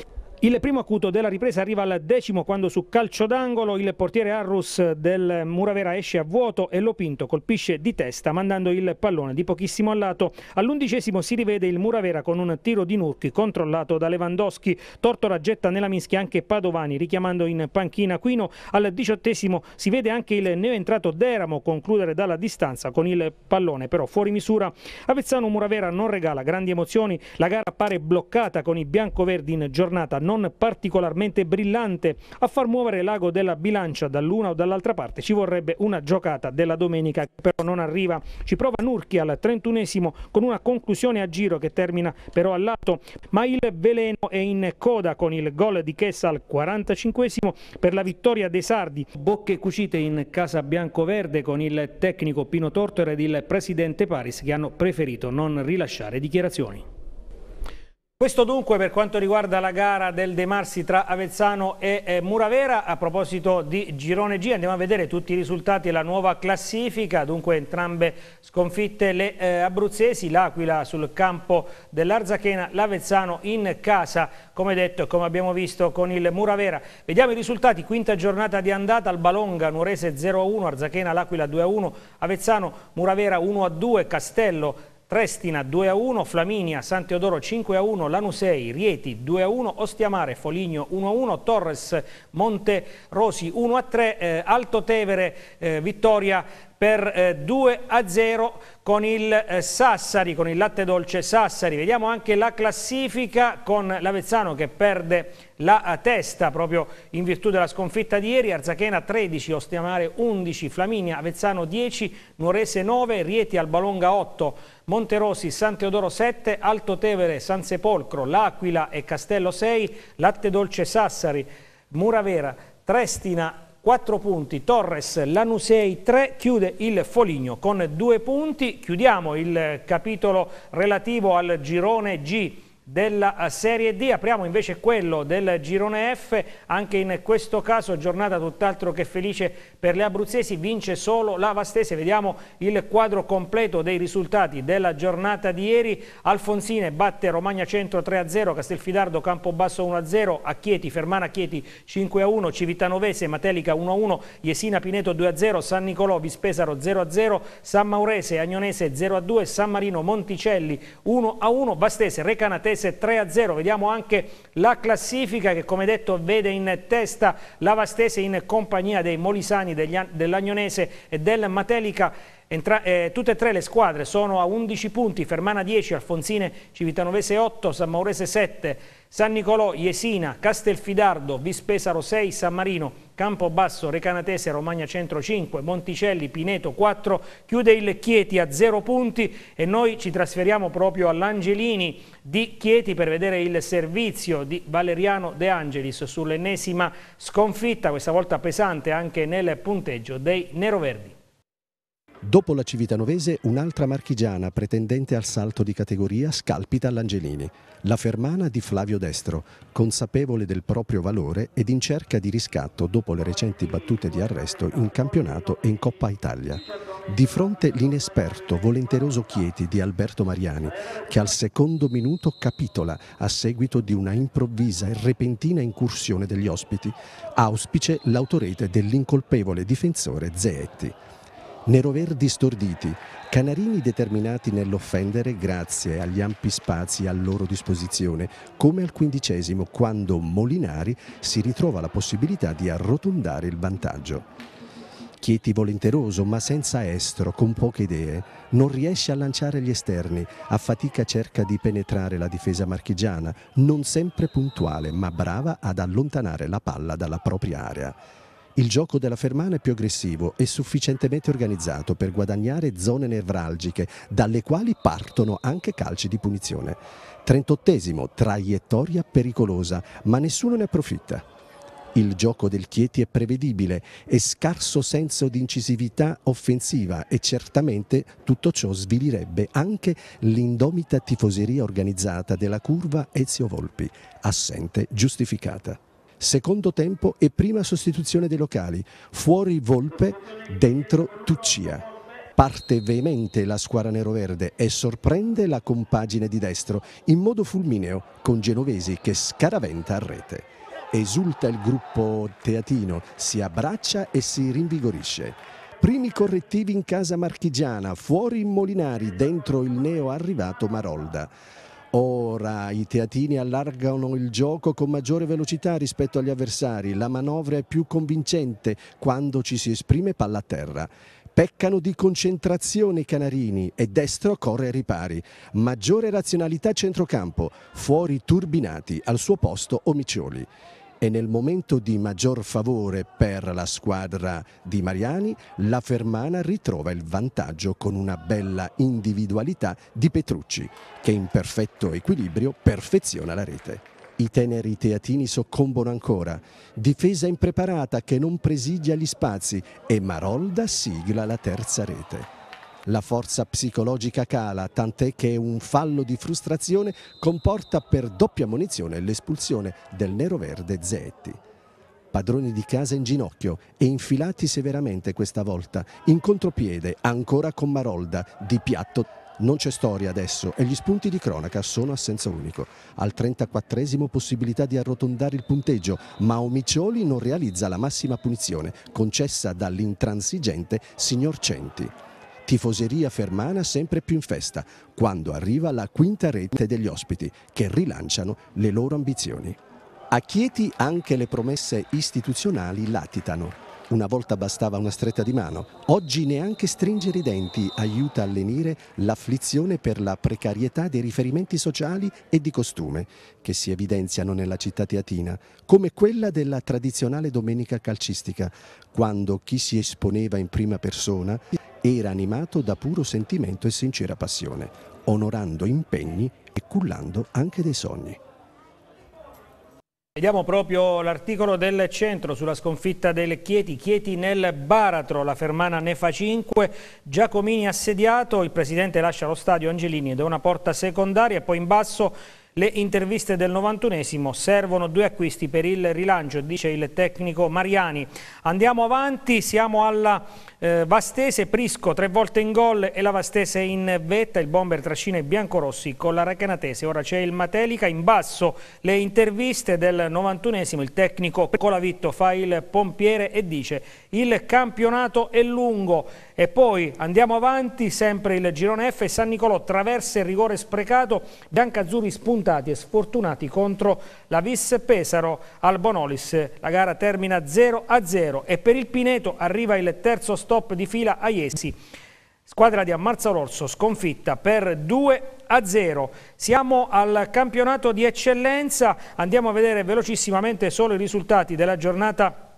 il primo acuto della ripresa arriva al decimo quando su calcio d'angolo il portiere Arrus del Muravera esce a vuoto e Lopinto colpisce di testa mandando il pallone di pochissimo a lato. All'undicesimo si rivede il Muravera con un tiro di Nurchi controllato da Lewandowski. Tortora getta nella mischia anche Padovani richiamando in panchina Quino. Al diciottesimo si vede anche il neoentrato Deramo concludere dalla distanza con il pallone però fuori misura. Avezzano Muravera non regala grandi emozioni, la gara appare bloccata con i biancoverdi in giornata non non particolarmente brillante. A far muovere l'ago della bilancia dall'una o dall'altra parte ci vorrebbe una giocata della domenica che però non arriva. Ci prova Nurchi al 31esimo con una conclusione a giro che termina però all'atto, ma il veleno è in coda con il gol di Chessa al 45esimo per la vittoria dei Sardi. Bocche cucite in casa bianco-verde con il tecnico Pino Tortora ed il presidente Paris che hanno preferito non rilasciare dichiarazioni. Questo dunque per quanto riguarda la gara del De Marsi tra Avezzano e eh, Muravera, a proposito di Girone G andiamo a vedere tutti i risultati e la nuova classifica, dunque entrambe sconfitte le eh, abruzzesi, l'Aquila sul campo dell'Arzachena, l'Avezzano in casa, come detto e come abbiamo visto con il Muravera. Vediamo i risultati, quinta giornata di andata, al Balonga, Nuorese 0-1, Arzachena, L'Aquila 2-1, Avezzano, Muravera 1-2, Castello Trestina 2-1, a Flaminia, San Teodoro 5-1, Lanusei, Rieti 2-1, a Ostiamare, Foligno 1-1, a Torres, Monte Rosi 1-3, a eh, Alto Tevere, eh, vittoria per eh, 2-0 con il eh, Sassari, con il latte dolce Sassari. Vediamo anche la classifica con l'Avezzano che perde la eh, testa proprio in virtù della sconfitta di ieri, Arzachena 13, Ostiamare 11, Flaminia, Avezzano 10, Nuorese 9, Rieti, Albalonga 8, Monterosi, San Teodoro 7, Alto Tevere, San Sepolcro, L'Aquila e Castello 6, Latte Dolce Sassari, Muravera, Trestina 4 punti, Torres, Lanusei 3, chiude il Foligno con 2 punti. Chiudiamo il capitolo relativo al girone G della eh, Serie D. Apriamo invece quello del girone F, anche in questo caso giornata tutt'altro che felice per le abruzzesi, vince solo la Vastese. Vediamo il quadro completo dei risultati della giornata di ieri. Alfonsine batte Romagna Centro 3-0, Castelfidardo Campobasso 1-0, a Chieti, Fermana Chieti 5-1, Civitanovese, Matelica 1-1, Jesina Pineto 2-0, San Nicolò, Vispesaro 0-0, San Maurese, Agnonese 0-2, San Marino, Monticelli 1-1, Vastese, Recanatese Cremonese 3-0. Vediamo anche la classifica che come detto vede in testa la Vastese in compagnia dei Molisani, dell'Agnonese e del Matelica Entra eh, tutte e tre le squadre sono a 11 punti, Fermana 10, Alfonsine Civitanovese 8, San Maurese 7, San Nicolò, Iesina, Castelfidardo, Vispesaro 6, San Marino, Campobasso, Recanatese, Romagna Centro 5, Monticelli, Pineto 4, chiude il Chieti a 0 punti e noi ci trasferiamo proprio all'Angelini di Chieti per vedere il servizio di Valeriano De Angelis sull'ennesima sconfitta, questa volta pesante anche nel punteggio dei Neroverdi. Dopo la Civitanovese, un'altra marchigiana pretendente al salto di categoria scalpita all'Angelini, la Fermana di Flavio Destro, consapevole del proprio valore ed in cerca di riscatto dopo le recenti battute di arresto in campionato e in Coppa Italia. Di fronte l'inesperto, volenteroso Chieti di Alberto Mariani, che al secondo minuto capitola a seguito di una improvvisa e repentina incursione degli ospiti, auspice l'autorete dell'incolpevole difensore Zeetti. Neroverdi storditi, canarini determinati nell'offendere grazie agli ampi spazi a loro disposizione, come al quindicesimo quando Molinari si ritrova la possibilità di arrotondare il vantaggio. Chieti volenteroso ma senza estro, con poche idee, non riesce a lanciare gli esterni, a fatica cerca di penetrare la difesa marchigiana, non sempre puntuale ma brava ad allontanare la palla dalla propria area. Il gioco della Fermana è più aggressivo e sufficientemente organizzato per guadagnare zone nevralgiche, dalle quali partono anche calci di punizione. 38 traiettoria pericolosa, ma nessuno ne approfitta. Il gioco del Chieti è prevedibile e scarso senso di incisività offensiva e certamente tutto ciò svilirebbe anche l'indomita tifoseria organizzata della curva Ezio Volpi, assente giustificata secondo tempo e prima sostituzione dei locali, fuori Volpe, dentro Tuccia. Parte veemente la squadra neroverde e sorprende la compagine di destro in modo fulmineo con Genovesi che scaraventa a rete. Esulta il gruppo teatino, si abbraccia e si rinvigorisce. Primi correttivi in casa marchigiana, fuori Molinari, dentro il neo arrivato Marolda. Ora i teatini allargano il gioco con maggiore velocità rispetto agli avversari, la manovra è più convincente quando ci si esprime palla a terra. Peccano di concentrazione i canarini e destro corre ai ripari. Maggiore razionalità centrocampo, fuori turbinati, al suo posto omicioli e nel momento di maggior favore per la squadra di Mariani, la Fermana ritrova il vantaggio con una bella individualità di Petrucci che in perfetto equilibrio perfeziona la rete. I teneri teatini soccombono ancora, difesa impreparata che non presidia gli spazi e Marolda sigla la terza rete. La forza psicologica cala, tant'è che un fallo di frustrazione comporta per doppia munizione l'espulsione del nero-verde Zetti. Padroni di casa in ginocchio e infilati severamente questa volta, in contropiede, ancora con Marolda, di piatto non c'è storia adesso e gli spunti di cronaca sono a senso unico. Al 34esimo possibilità di arrotondare il punteggio, ma Omicioli non realizza la massima punizione concessa dall'intransigente signor Centi tifoseria fermana sempre più in festa, quando arriva la quinta rete degli ospiti, che rilanciano le loro ambizioni. A Chieti anche le promesse istituzionali latitano. Una volta bastava una stretta di mano, oggi neanche stringere i denti aiuta a lenire l'afflizione per la precarietà dei riferimenti sociali e di costume che si evidenziano nella città teatina, come quella della tradizionale domenica calcistica, quando chi si esponeva in prima persona era animato da puro sentimento e sincera passione, onorando impegni e cullando anche dei sogni. Vediamo proprio l'articolo del centro sulla sconfitta del Chieti. Chieti nel baratro, la Fermana ne fa 5, Giacomini assediato, il presidente lascia lo stadio Angelini da una porta secondaria e poi in basso le interviste del 91esimo servono due acquisti per il rilancio, dice il tecnico Mariani. Andiamo avanti, siamo alla eh, Vastese, Prisco tre volte in gol e la Vastese in vetta, il bomber trascina i biancorossi con la Racanatese. Ora c'è il Matelica, in basso le interviste del 91esimo, il tecnico Colavitto fa il pompiere e dice il campionato è lungo. E poi andiamo avanti, sempre il girone F, San Nicolò traversa il rigore sprecato, Biancazzurri spunta spuntati e sfortunati contro la Vis Pesaro al Bonolis. La gara termina 0-0 e per il Pineto arriva il terzo stop di fila a Iesi. Squadra di Rosso sconfitta per 2 a 0. Siamo al campionato di eccellenza, andiamo a vedere velocissimamente solo i risultati della giornata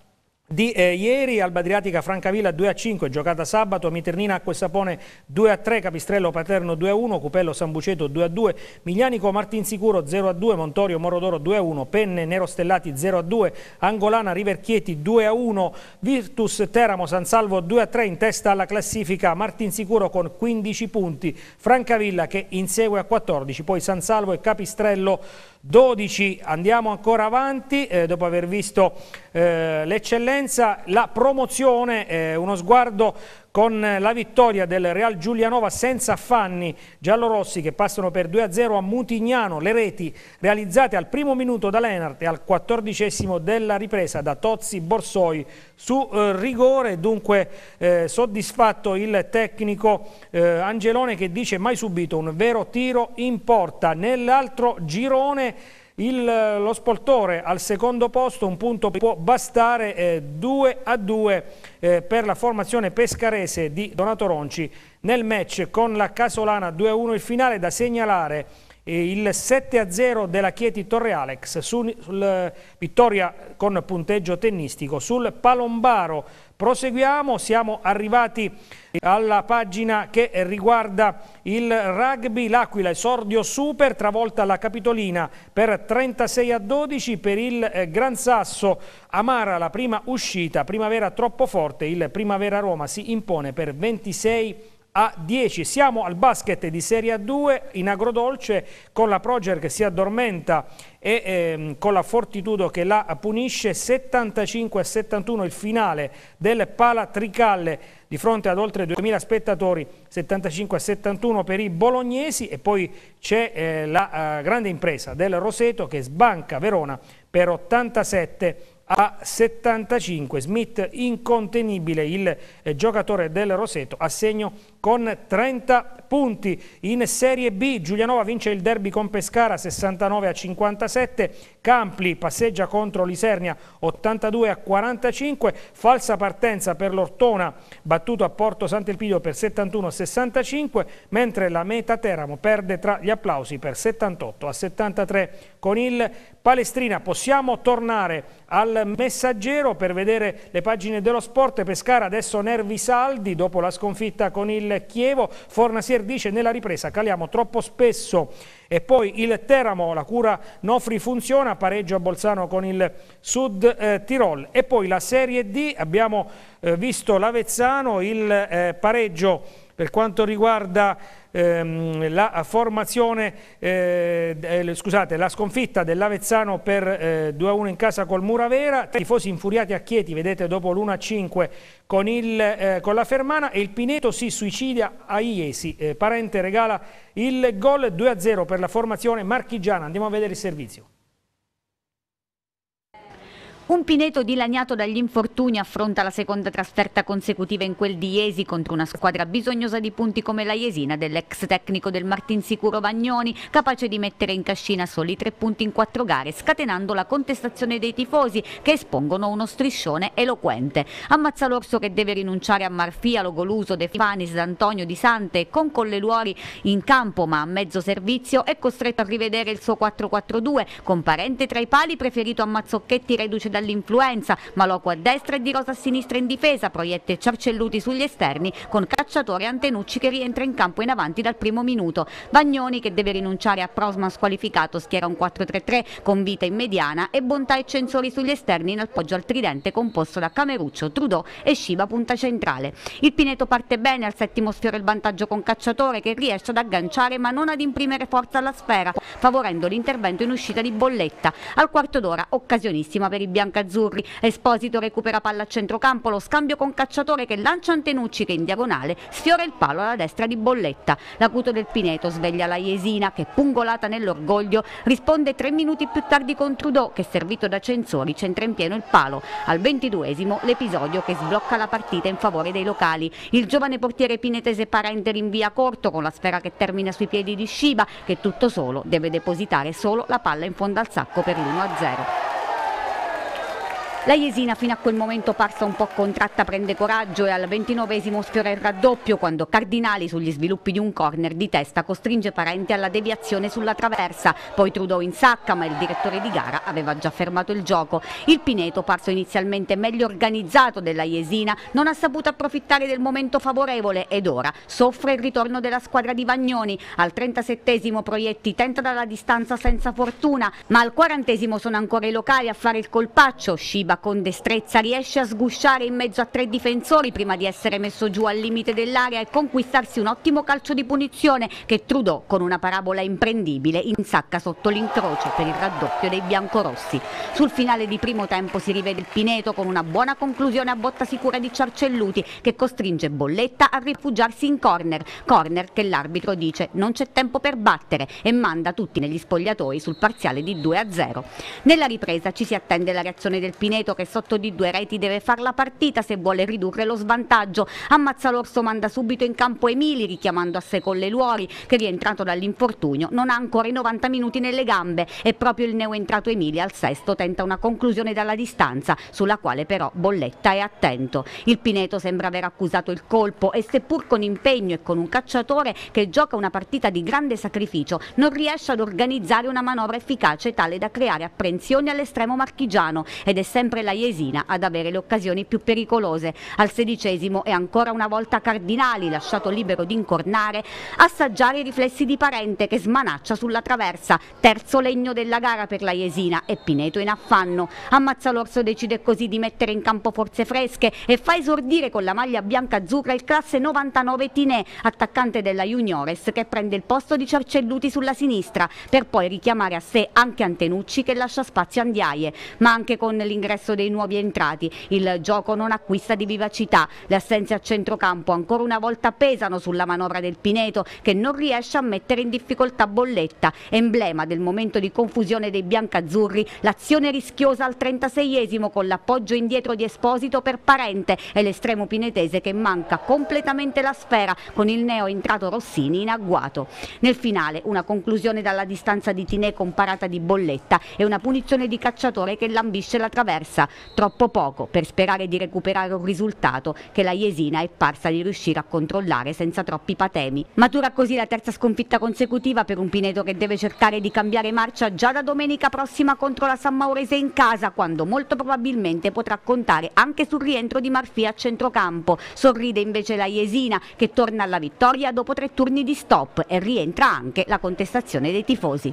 di eh, ieri, Alba Adriatica Francavilla 2 a 5, giocata sabato, Miternina Acquessapone 2 a 3, Capistrello Paterno 2 a 1, Cupello Sambuceto 2 a 2, Miglianico Martinsicuro 0 a 2, Montorio Morodoro 2 a 1, Penne Nero Stellati 0 a 2, Angolana Riverchietti 2 a 1, Virtus Teramo San Salvo 2 a 3 in testa alla classifica, Martinsicuro con 15 punti, Francavilla che insegue a 14, poi San Salvo e Capistrello 2 12 andiamo ancora avanti eh, dopo aver visto eh, l'eccellenza, la promozione, eh, uno sguardo con la vittoria del Real Giulianova senza affanni, giallorossi che passano per 2-0 a Mutignano, le reti realizzate al primo minuto da Lenart e al quattordicesimo della ripresa da Tozzi Borsoi su eh, rigore, dunque eh, soddisfatto il tecnico eh, Angelone che dice mai subito un vero tiro in porta. Nell'altro girone il, lo Spoltore al secondo posto, un punto può bastare eh, 2 a 2 eh, per la formazione pescarese di Donato Ronci nel match con la Casolana 2 a 1 il finale da segnalare eh, il 7 a 0 della Chieti Torre Alex sul, sul, eh, vittoria con punteggio tennistico sul Palombaro Proseguiamo, siamo arrivati alla pagina che riguarda il rugby, l'Aquila esordio super, travolta la Capitolina per 36 a 12 per il eh, Gran Sasso, Amara la prima uscita, Primavera troppo forte, il Primavera Roma si impone per 26 a 10. Siamo al basket di Serie A2 in agrodolce con la Proger che si addormenta e ehm, con la Fortitudo che la punisce 75 a 71 il finale del Pala Tricalle di fronte ad oltre 2000 spettatori 75 a 71 per i bolognesi e poi c'è eh, la eh, grande impresa del Roseto che sbanca Verona per 87 a 75. Smith incontenibile, il eh, giocatore del Roseto, a segno con 30 punti. In Serie B Giulianova vince il derby con Pescara 69 a 57, Campli passeggia contro Lisernia 82 a 45, falsa partenza per l'Ortona battuto a Porto Sant'Elpidio per 71 a 65, mentre la Meta Teramo perde tra gli applausi per 78 a 73 con il Palestrina. Possiamo tornare al messaggero per vedere le pagine dello sport. Pescara adesso nervi saldi dopo la sconfitta con il Chievo. Fornasier dice nella ripresa caliamo troppo spesso e poi il Teramo, la cura Nofri funziona, pareggio a Bolzano con il Sud eh, Tirol e poi la Serie D, abbiamo eh, visto l'Avezzano, il eh, pareggio per quanto riguarda ehm, la, eh, eh scusate, la sconfitta dell'Avezzano per eh, 2-1 in casa col Muravera, tifosi infuriati a Chieti, vedete dopo l'1-5 con, eh, con, la Fermana e il Pineto si suicida a Iesi, eh, Parente regala il gol 2-0 per la formazione marchigiana, andiamo a vedere il servizio. Un Pineto dilaniato dagli infortuni affronta la seconda trasferta consecutiva in quel di Iesi contro una squadra bisognosa di punti come la Iesina dell'ex tecnico del Martinsicuro Vagnoni, capace di mettere in cascina soli tre punti in quattro gare, scatenando la contestazione dei tifosi che espongono uno striscione eloquente. Ammazza l'orso che deve rinunciare a Marfia, Logoluso, De Fanis, D'Antonio, Di Sante, con Colleluori in campo ma a mezzo servizio è costretto a rivedere il suo 4-4-2, comparente tra i pali preferito a Mazzocchetti reduce dall'influenza, Maloco a destra e Di Rosa a sinistra in difesa, proiette Ciarcelluti sugli esterni con Cacciatore Antenucci che rientra in campo in avanti dal primo minuto, Bagnoni che deve rinunciare a Prosman squalificato, schiera un 4-3-3 con vita in mediana e Bontà e Censori sugli esterni in appoggio al tridente composto da Cameruccio, Trudeau e Sciva punta centrale. Il Pineto parte bene, al settimo sfiora il vantaggio con Cacciatore che riesce ad agganciare ma non ad imprimere forza alla sfera, favorendo l'intervento in uscita di bolletta. Al quarto d'ora occasionissima per i bianchi biancazzurri. Esposito recupera palla a centrocampo, lo scambio con Cacciatore che lancia Antenucci che in diagonale sfiora il palo alla destra di Bolletta. L'acuto del Pineto sveglia la Iesina che pungolata nell'orgoglio risponde tre minuti più tardi con Trudeau che servito da Censori centra in pieno il palo. Al ventiduesimo l'episodio che sblocca la partita in favore dei locali. Il giovane portiere pinetese in via corto con la sfera che termina sui piedi di Sciba che tutto solo deve depositare solo la palla in fondo al sacco per l'1-0. La Jesina fino a quel momento parsa un po' contratta prende coraggio e al ventinovesimo sfiora il raddoppio quando Cardinali sugli sviluppi di un corner di testa costringe Parenti alla deviazione sulla traversa, poi Trudeau in sacca ma il direttore di gara aveva già fermato il gioco. Il Pineto, parso inizialmente meglio organizzato della Jesina, non ha saputo approfittare del momento favorevole ed ora soffre il ritorno della squadra di Vagnoni. Al 37 Proietti tenta dalla distanza senza fortuna ma al quarantesimo sono ancora i locali a fare il colpaccio, Sciba arriva con destrezza, riesce a sgusciare in mezzo a tre difensori prima di essere messo giù al limite dell'area e conquistarsi un ottimo calcio di punizione che Trudeau con una parabola imprendibile insacca sotto l'incrocio per il raddoppio dei biancorossi. Sul finale di primo tempo si rivede il Pineto con una buona conclusione a botta sicura di Ciarcelluti che costringe Bolletta a rifugiarsi in corner, corner che l'arbitro dice non c'è tempo per battere e manda tutti negli spogliatoi sul parziale di 2 0. Nella ripresa ci si attende la reazione del Pineto Veneto che sotto di due reti deve far la partita se vuole ridurre lo svantaggio. Ammazza l'orso manda subito in campo Emili richiamando a sé con le Colleluori che rientrato dall'infortunio non ha ancora i 90 minuti nelle gambe e proprio il neoentrato Emili al sesto tenta una conclusione dalla distanza sulla quale però Bolletta è attento. Il Pineto sembra aver accusato il colpo e seppur con impegno e con un cacciatore che gioca una partita di grande sacrificio non riesce ad organizzare una manovra efficace tale da creare apprensioni all'estremo marchigiano ed è sempre sempre la Jesina ad avere le occasioni più pericolose. Al sedicesimo è ancora una volta Cardinali, lasciato libero di incornare, assaggiare i riflessi di Parente che smanaccia sulla traversa, terzo legno della gara per la Jesina e Pineto in affanno. Ammazza l'Orso decide così di mettere in campo forze fresche e fa esordire con la maglia bianca-azzurra il classe 99 Tinè, attaccante della Juniores che prende il posto di Cercelluti sulla sinistra per poi richiamare a sé anche Antenucci che lascia spazio a Andiaie, ma anche con l'ingresso l'ingresso dei nuovi entrati. Il gioco non acquista di vivacità, le assenze a centrocampo ancora una volta pesano sulla manovra del Pineto che non riesce a mettere in difficoltà Bolletta, emblema del momento di confusione dei biancazzurri, l'azione rischiosa al 36esimo con l'appoggio indietro di Esposito per Parente e l'estremo pinetese che manca completamente la sfera con il neo entrato Rossini in agguato. Nel finale una conclusione dalla distanza di Tinè con parata di Bolletta e una punizione di cacciatore che lambisce la traversa stessa. Troppo poco per sperare di recuperare un risultato che la Jesina è parsa di riuscire a controllare senza troppi patemi. Matura così la terza sconfitta consecutiva per un Pineto che deve cercare di cambiare marcia già da domenica prossima contro la San Maurese in casa, quando molto probabilmente potrà contare anche sul rientro di Marfia a centrocampo. Sorride invece la Jesina che torna alla vittoria dopo tre turni di stop e rientra anche la contestazione dei tifosi.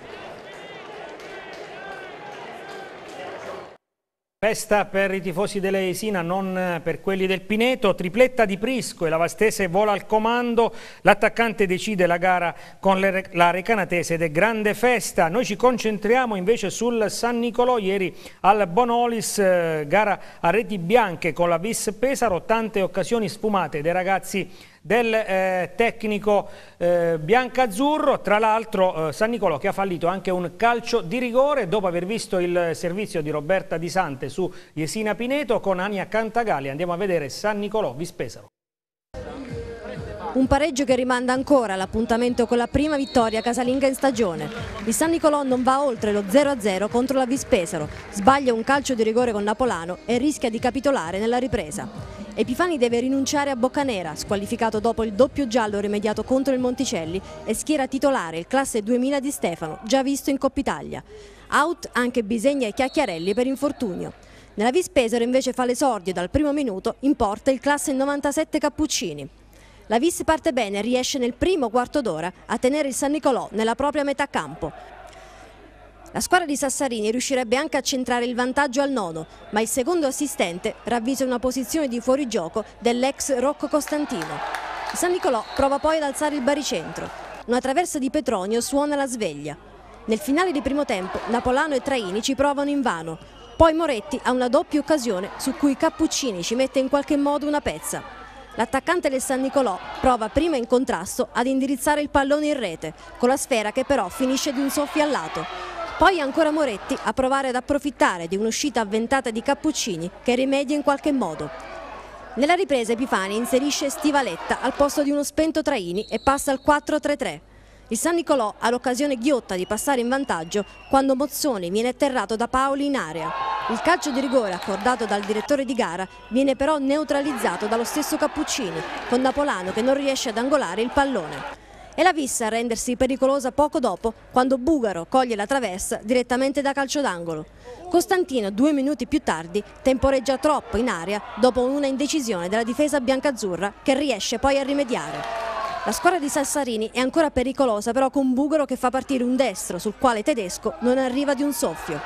Festa per i tifosi dell'Esina, non per quelli del Pineto, tripletta di Prisco e la Vastese vola al comando, l'attaccante decide la gara con re la Recanatese ed è grande festa. Noi ci concentriamo invece sul San Nicolò, ieri al Bonolis, eh, gara a reti bianche con la Vis Pesaro, tante occasioni sfumate dei ragazzi del eh, tecnico eh, biancazzurro, tra l'altro eh, San Nicolò che ha fallito anche un calcio di rigore dopo aver visto il servizio di Roberta Di Sante su Jesina Pineto con Ania Cantagalli. Andiamo a vedere San Nicolò Vispesaro. Un pareggio che rimanda ancora l'appuntamento con la prima vittoria casalinga in stagione. Il San Nicolò non va oltre lo 0-0 contro la Vispesaro, sbaglia un calcio di rigore con Napolano e rischia di capitolare nella ripresa. Epifani deve rinunciare a Boccanera, squalificato dopo il doppio giallo rimediato contro il Monticelli e schiera titolare il classe 2000 di Stefano, già visto in Coppa Italia. Out anche Bisegna e Chiacchiarelli per infortunio. Nella Vispesero invece fa l'esordio dal primo minuto in porta il classe 97 Cappuccini. La Vis parte bene e riesce nel primo quarto d'ora a tenere il San Nicolò nella propria metà campo. La squadra di Sassarini riuscirebbe anche a centrare il vantaggio al nono, ma il secondo assistente ravvisa una posizione di fuorigioco dell'ex Rocco Costantino. San Nicolò prova poi ad alzare il baricentro. Una traversa di Petronio suona la sveglia. Nel finale di primo tempo Napolano e Traini ci provano invano. Poi Moretti ha una doppia occasione su cui Cappuccini ci mette in qualche modo una pezza. L'attaccante del San Nicolò prova prima in contrasto ad indirizzare il pallone in rete, con la sfera che però finisce di un soffio al lato. Poi ancora Moretti a provare ad approfittare di un'uscita avventata di Cappuccini che rimedia in qualche modo. Nella ripresa Epifani inserisce Stivaletta al posto di uno spento Traini e passa al 4-3-3. Il San Nicolò ha l'occasione ghiotta di passare in vantaggio quando Mozzoni viene atterrato da Paoli in area. Il calcio di rigore accordato dal direttore di gara viene però neutralizzato dallo stesso Cappuccini, con Napolano che non riesce ad angolare il pallone e la vista a rendersi pericolosa poco dopo quando Bugaro coglie la traversa direttamente da calcio d'angolo. Costantino due minuti più tardi temporeggia troppo in aria dopo una indecisione della difesa biancazzurra che riesce poi a rimediare. La squadra di Sassarini è ancora pericolosa però con Bugaro che fa partire un destro sul quale Tedesco non arriva di un soffio.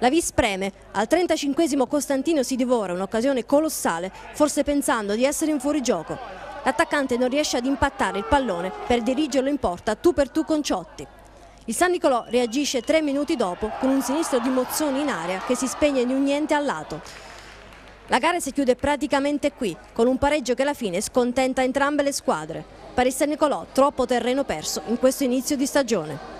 La Vis preme, al 35 Costantino si divora un'occasione colossale, forse pensando di essere in fuorigioco. L'attaccante non riesce ad impattare il pallone per dirigerlo in porta tu per tu con Ciotti. Il San Nicolò reagisce tre minuti dopo con un sinistro di Mozzoni in area che si spegne in un niente al lato. La gara si chiude praticamente qui, con un pareggio che alla fine scontenta entrambe le squadre. Per il San Nicolò troppo terreno perso in questo inizio di stagione.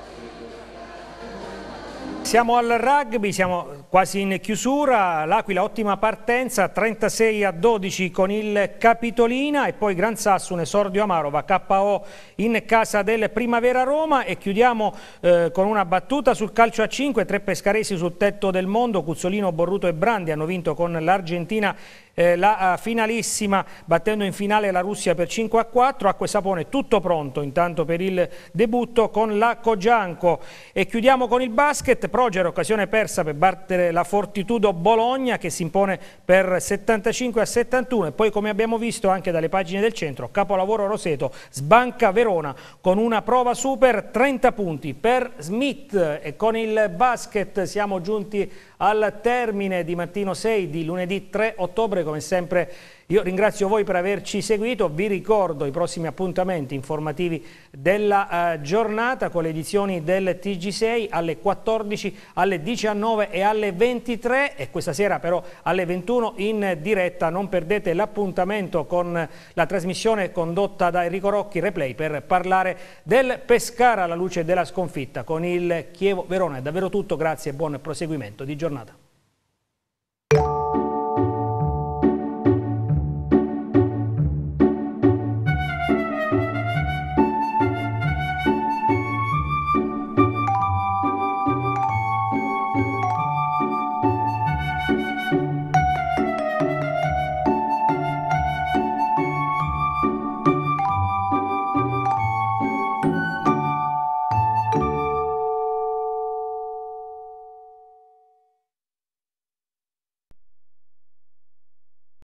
Siamo al rugby, siamo Quasi in chiusura, l'Aquila ottima partenza, 36 a 12 con il Capitolina e poi Gran Sasso, un esordio amaro, va KO in casa del Primavera Roma e chiudiamo eh, con una battuta sul calcio a 5, tre pescaresi sul tetto del mondo, Cuzzolino, Borruto e Brandi hanno vinto con l'Argentina eh, la eh, finalissima battendo in finale la Russia per 5 a 4 Acque Sapone tutto pronto intanto per il debutto con l'Acco Gianco e chiudiamo con il basket Proger occasione persa per battere battere la Fortitudo Bologna che si impone per 75 a 71 e poi come abbiamo visto anche dalle pagine del centro capolavoro Roseto sbanca Verona con una prova super 30 punti per Smith e con il basket siamo giunti al termine di mattino 6 di lunedì 3 ottobre come sempre io ringrazio voi per averci seguito, vi ricordo i prossimi appuntamenti informativi della eh, giornata con le edizioni del TG6 alle 14, alle 19 e alle 23 e questa sera però alle 21 in diretta. Non perdete l'appuntamento con la trasmissione condotta da Enrico Rocchi, replay per parlare del Pescara alla luce della sconfitta con il Chievo Verona. È davvero tutto, grazie e buon proseguimento di giornata.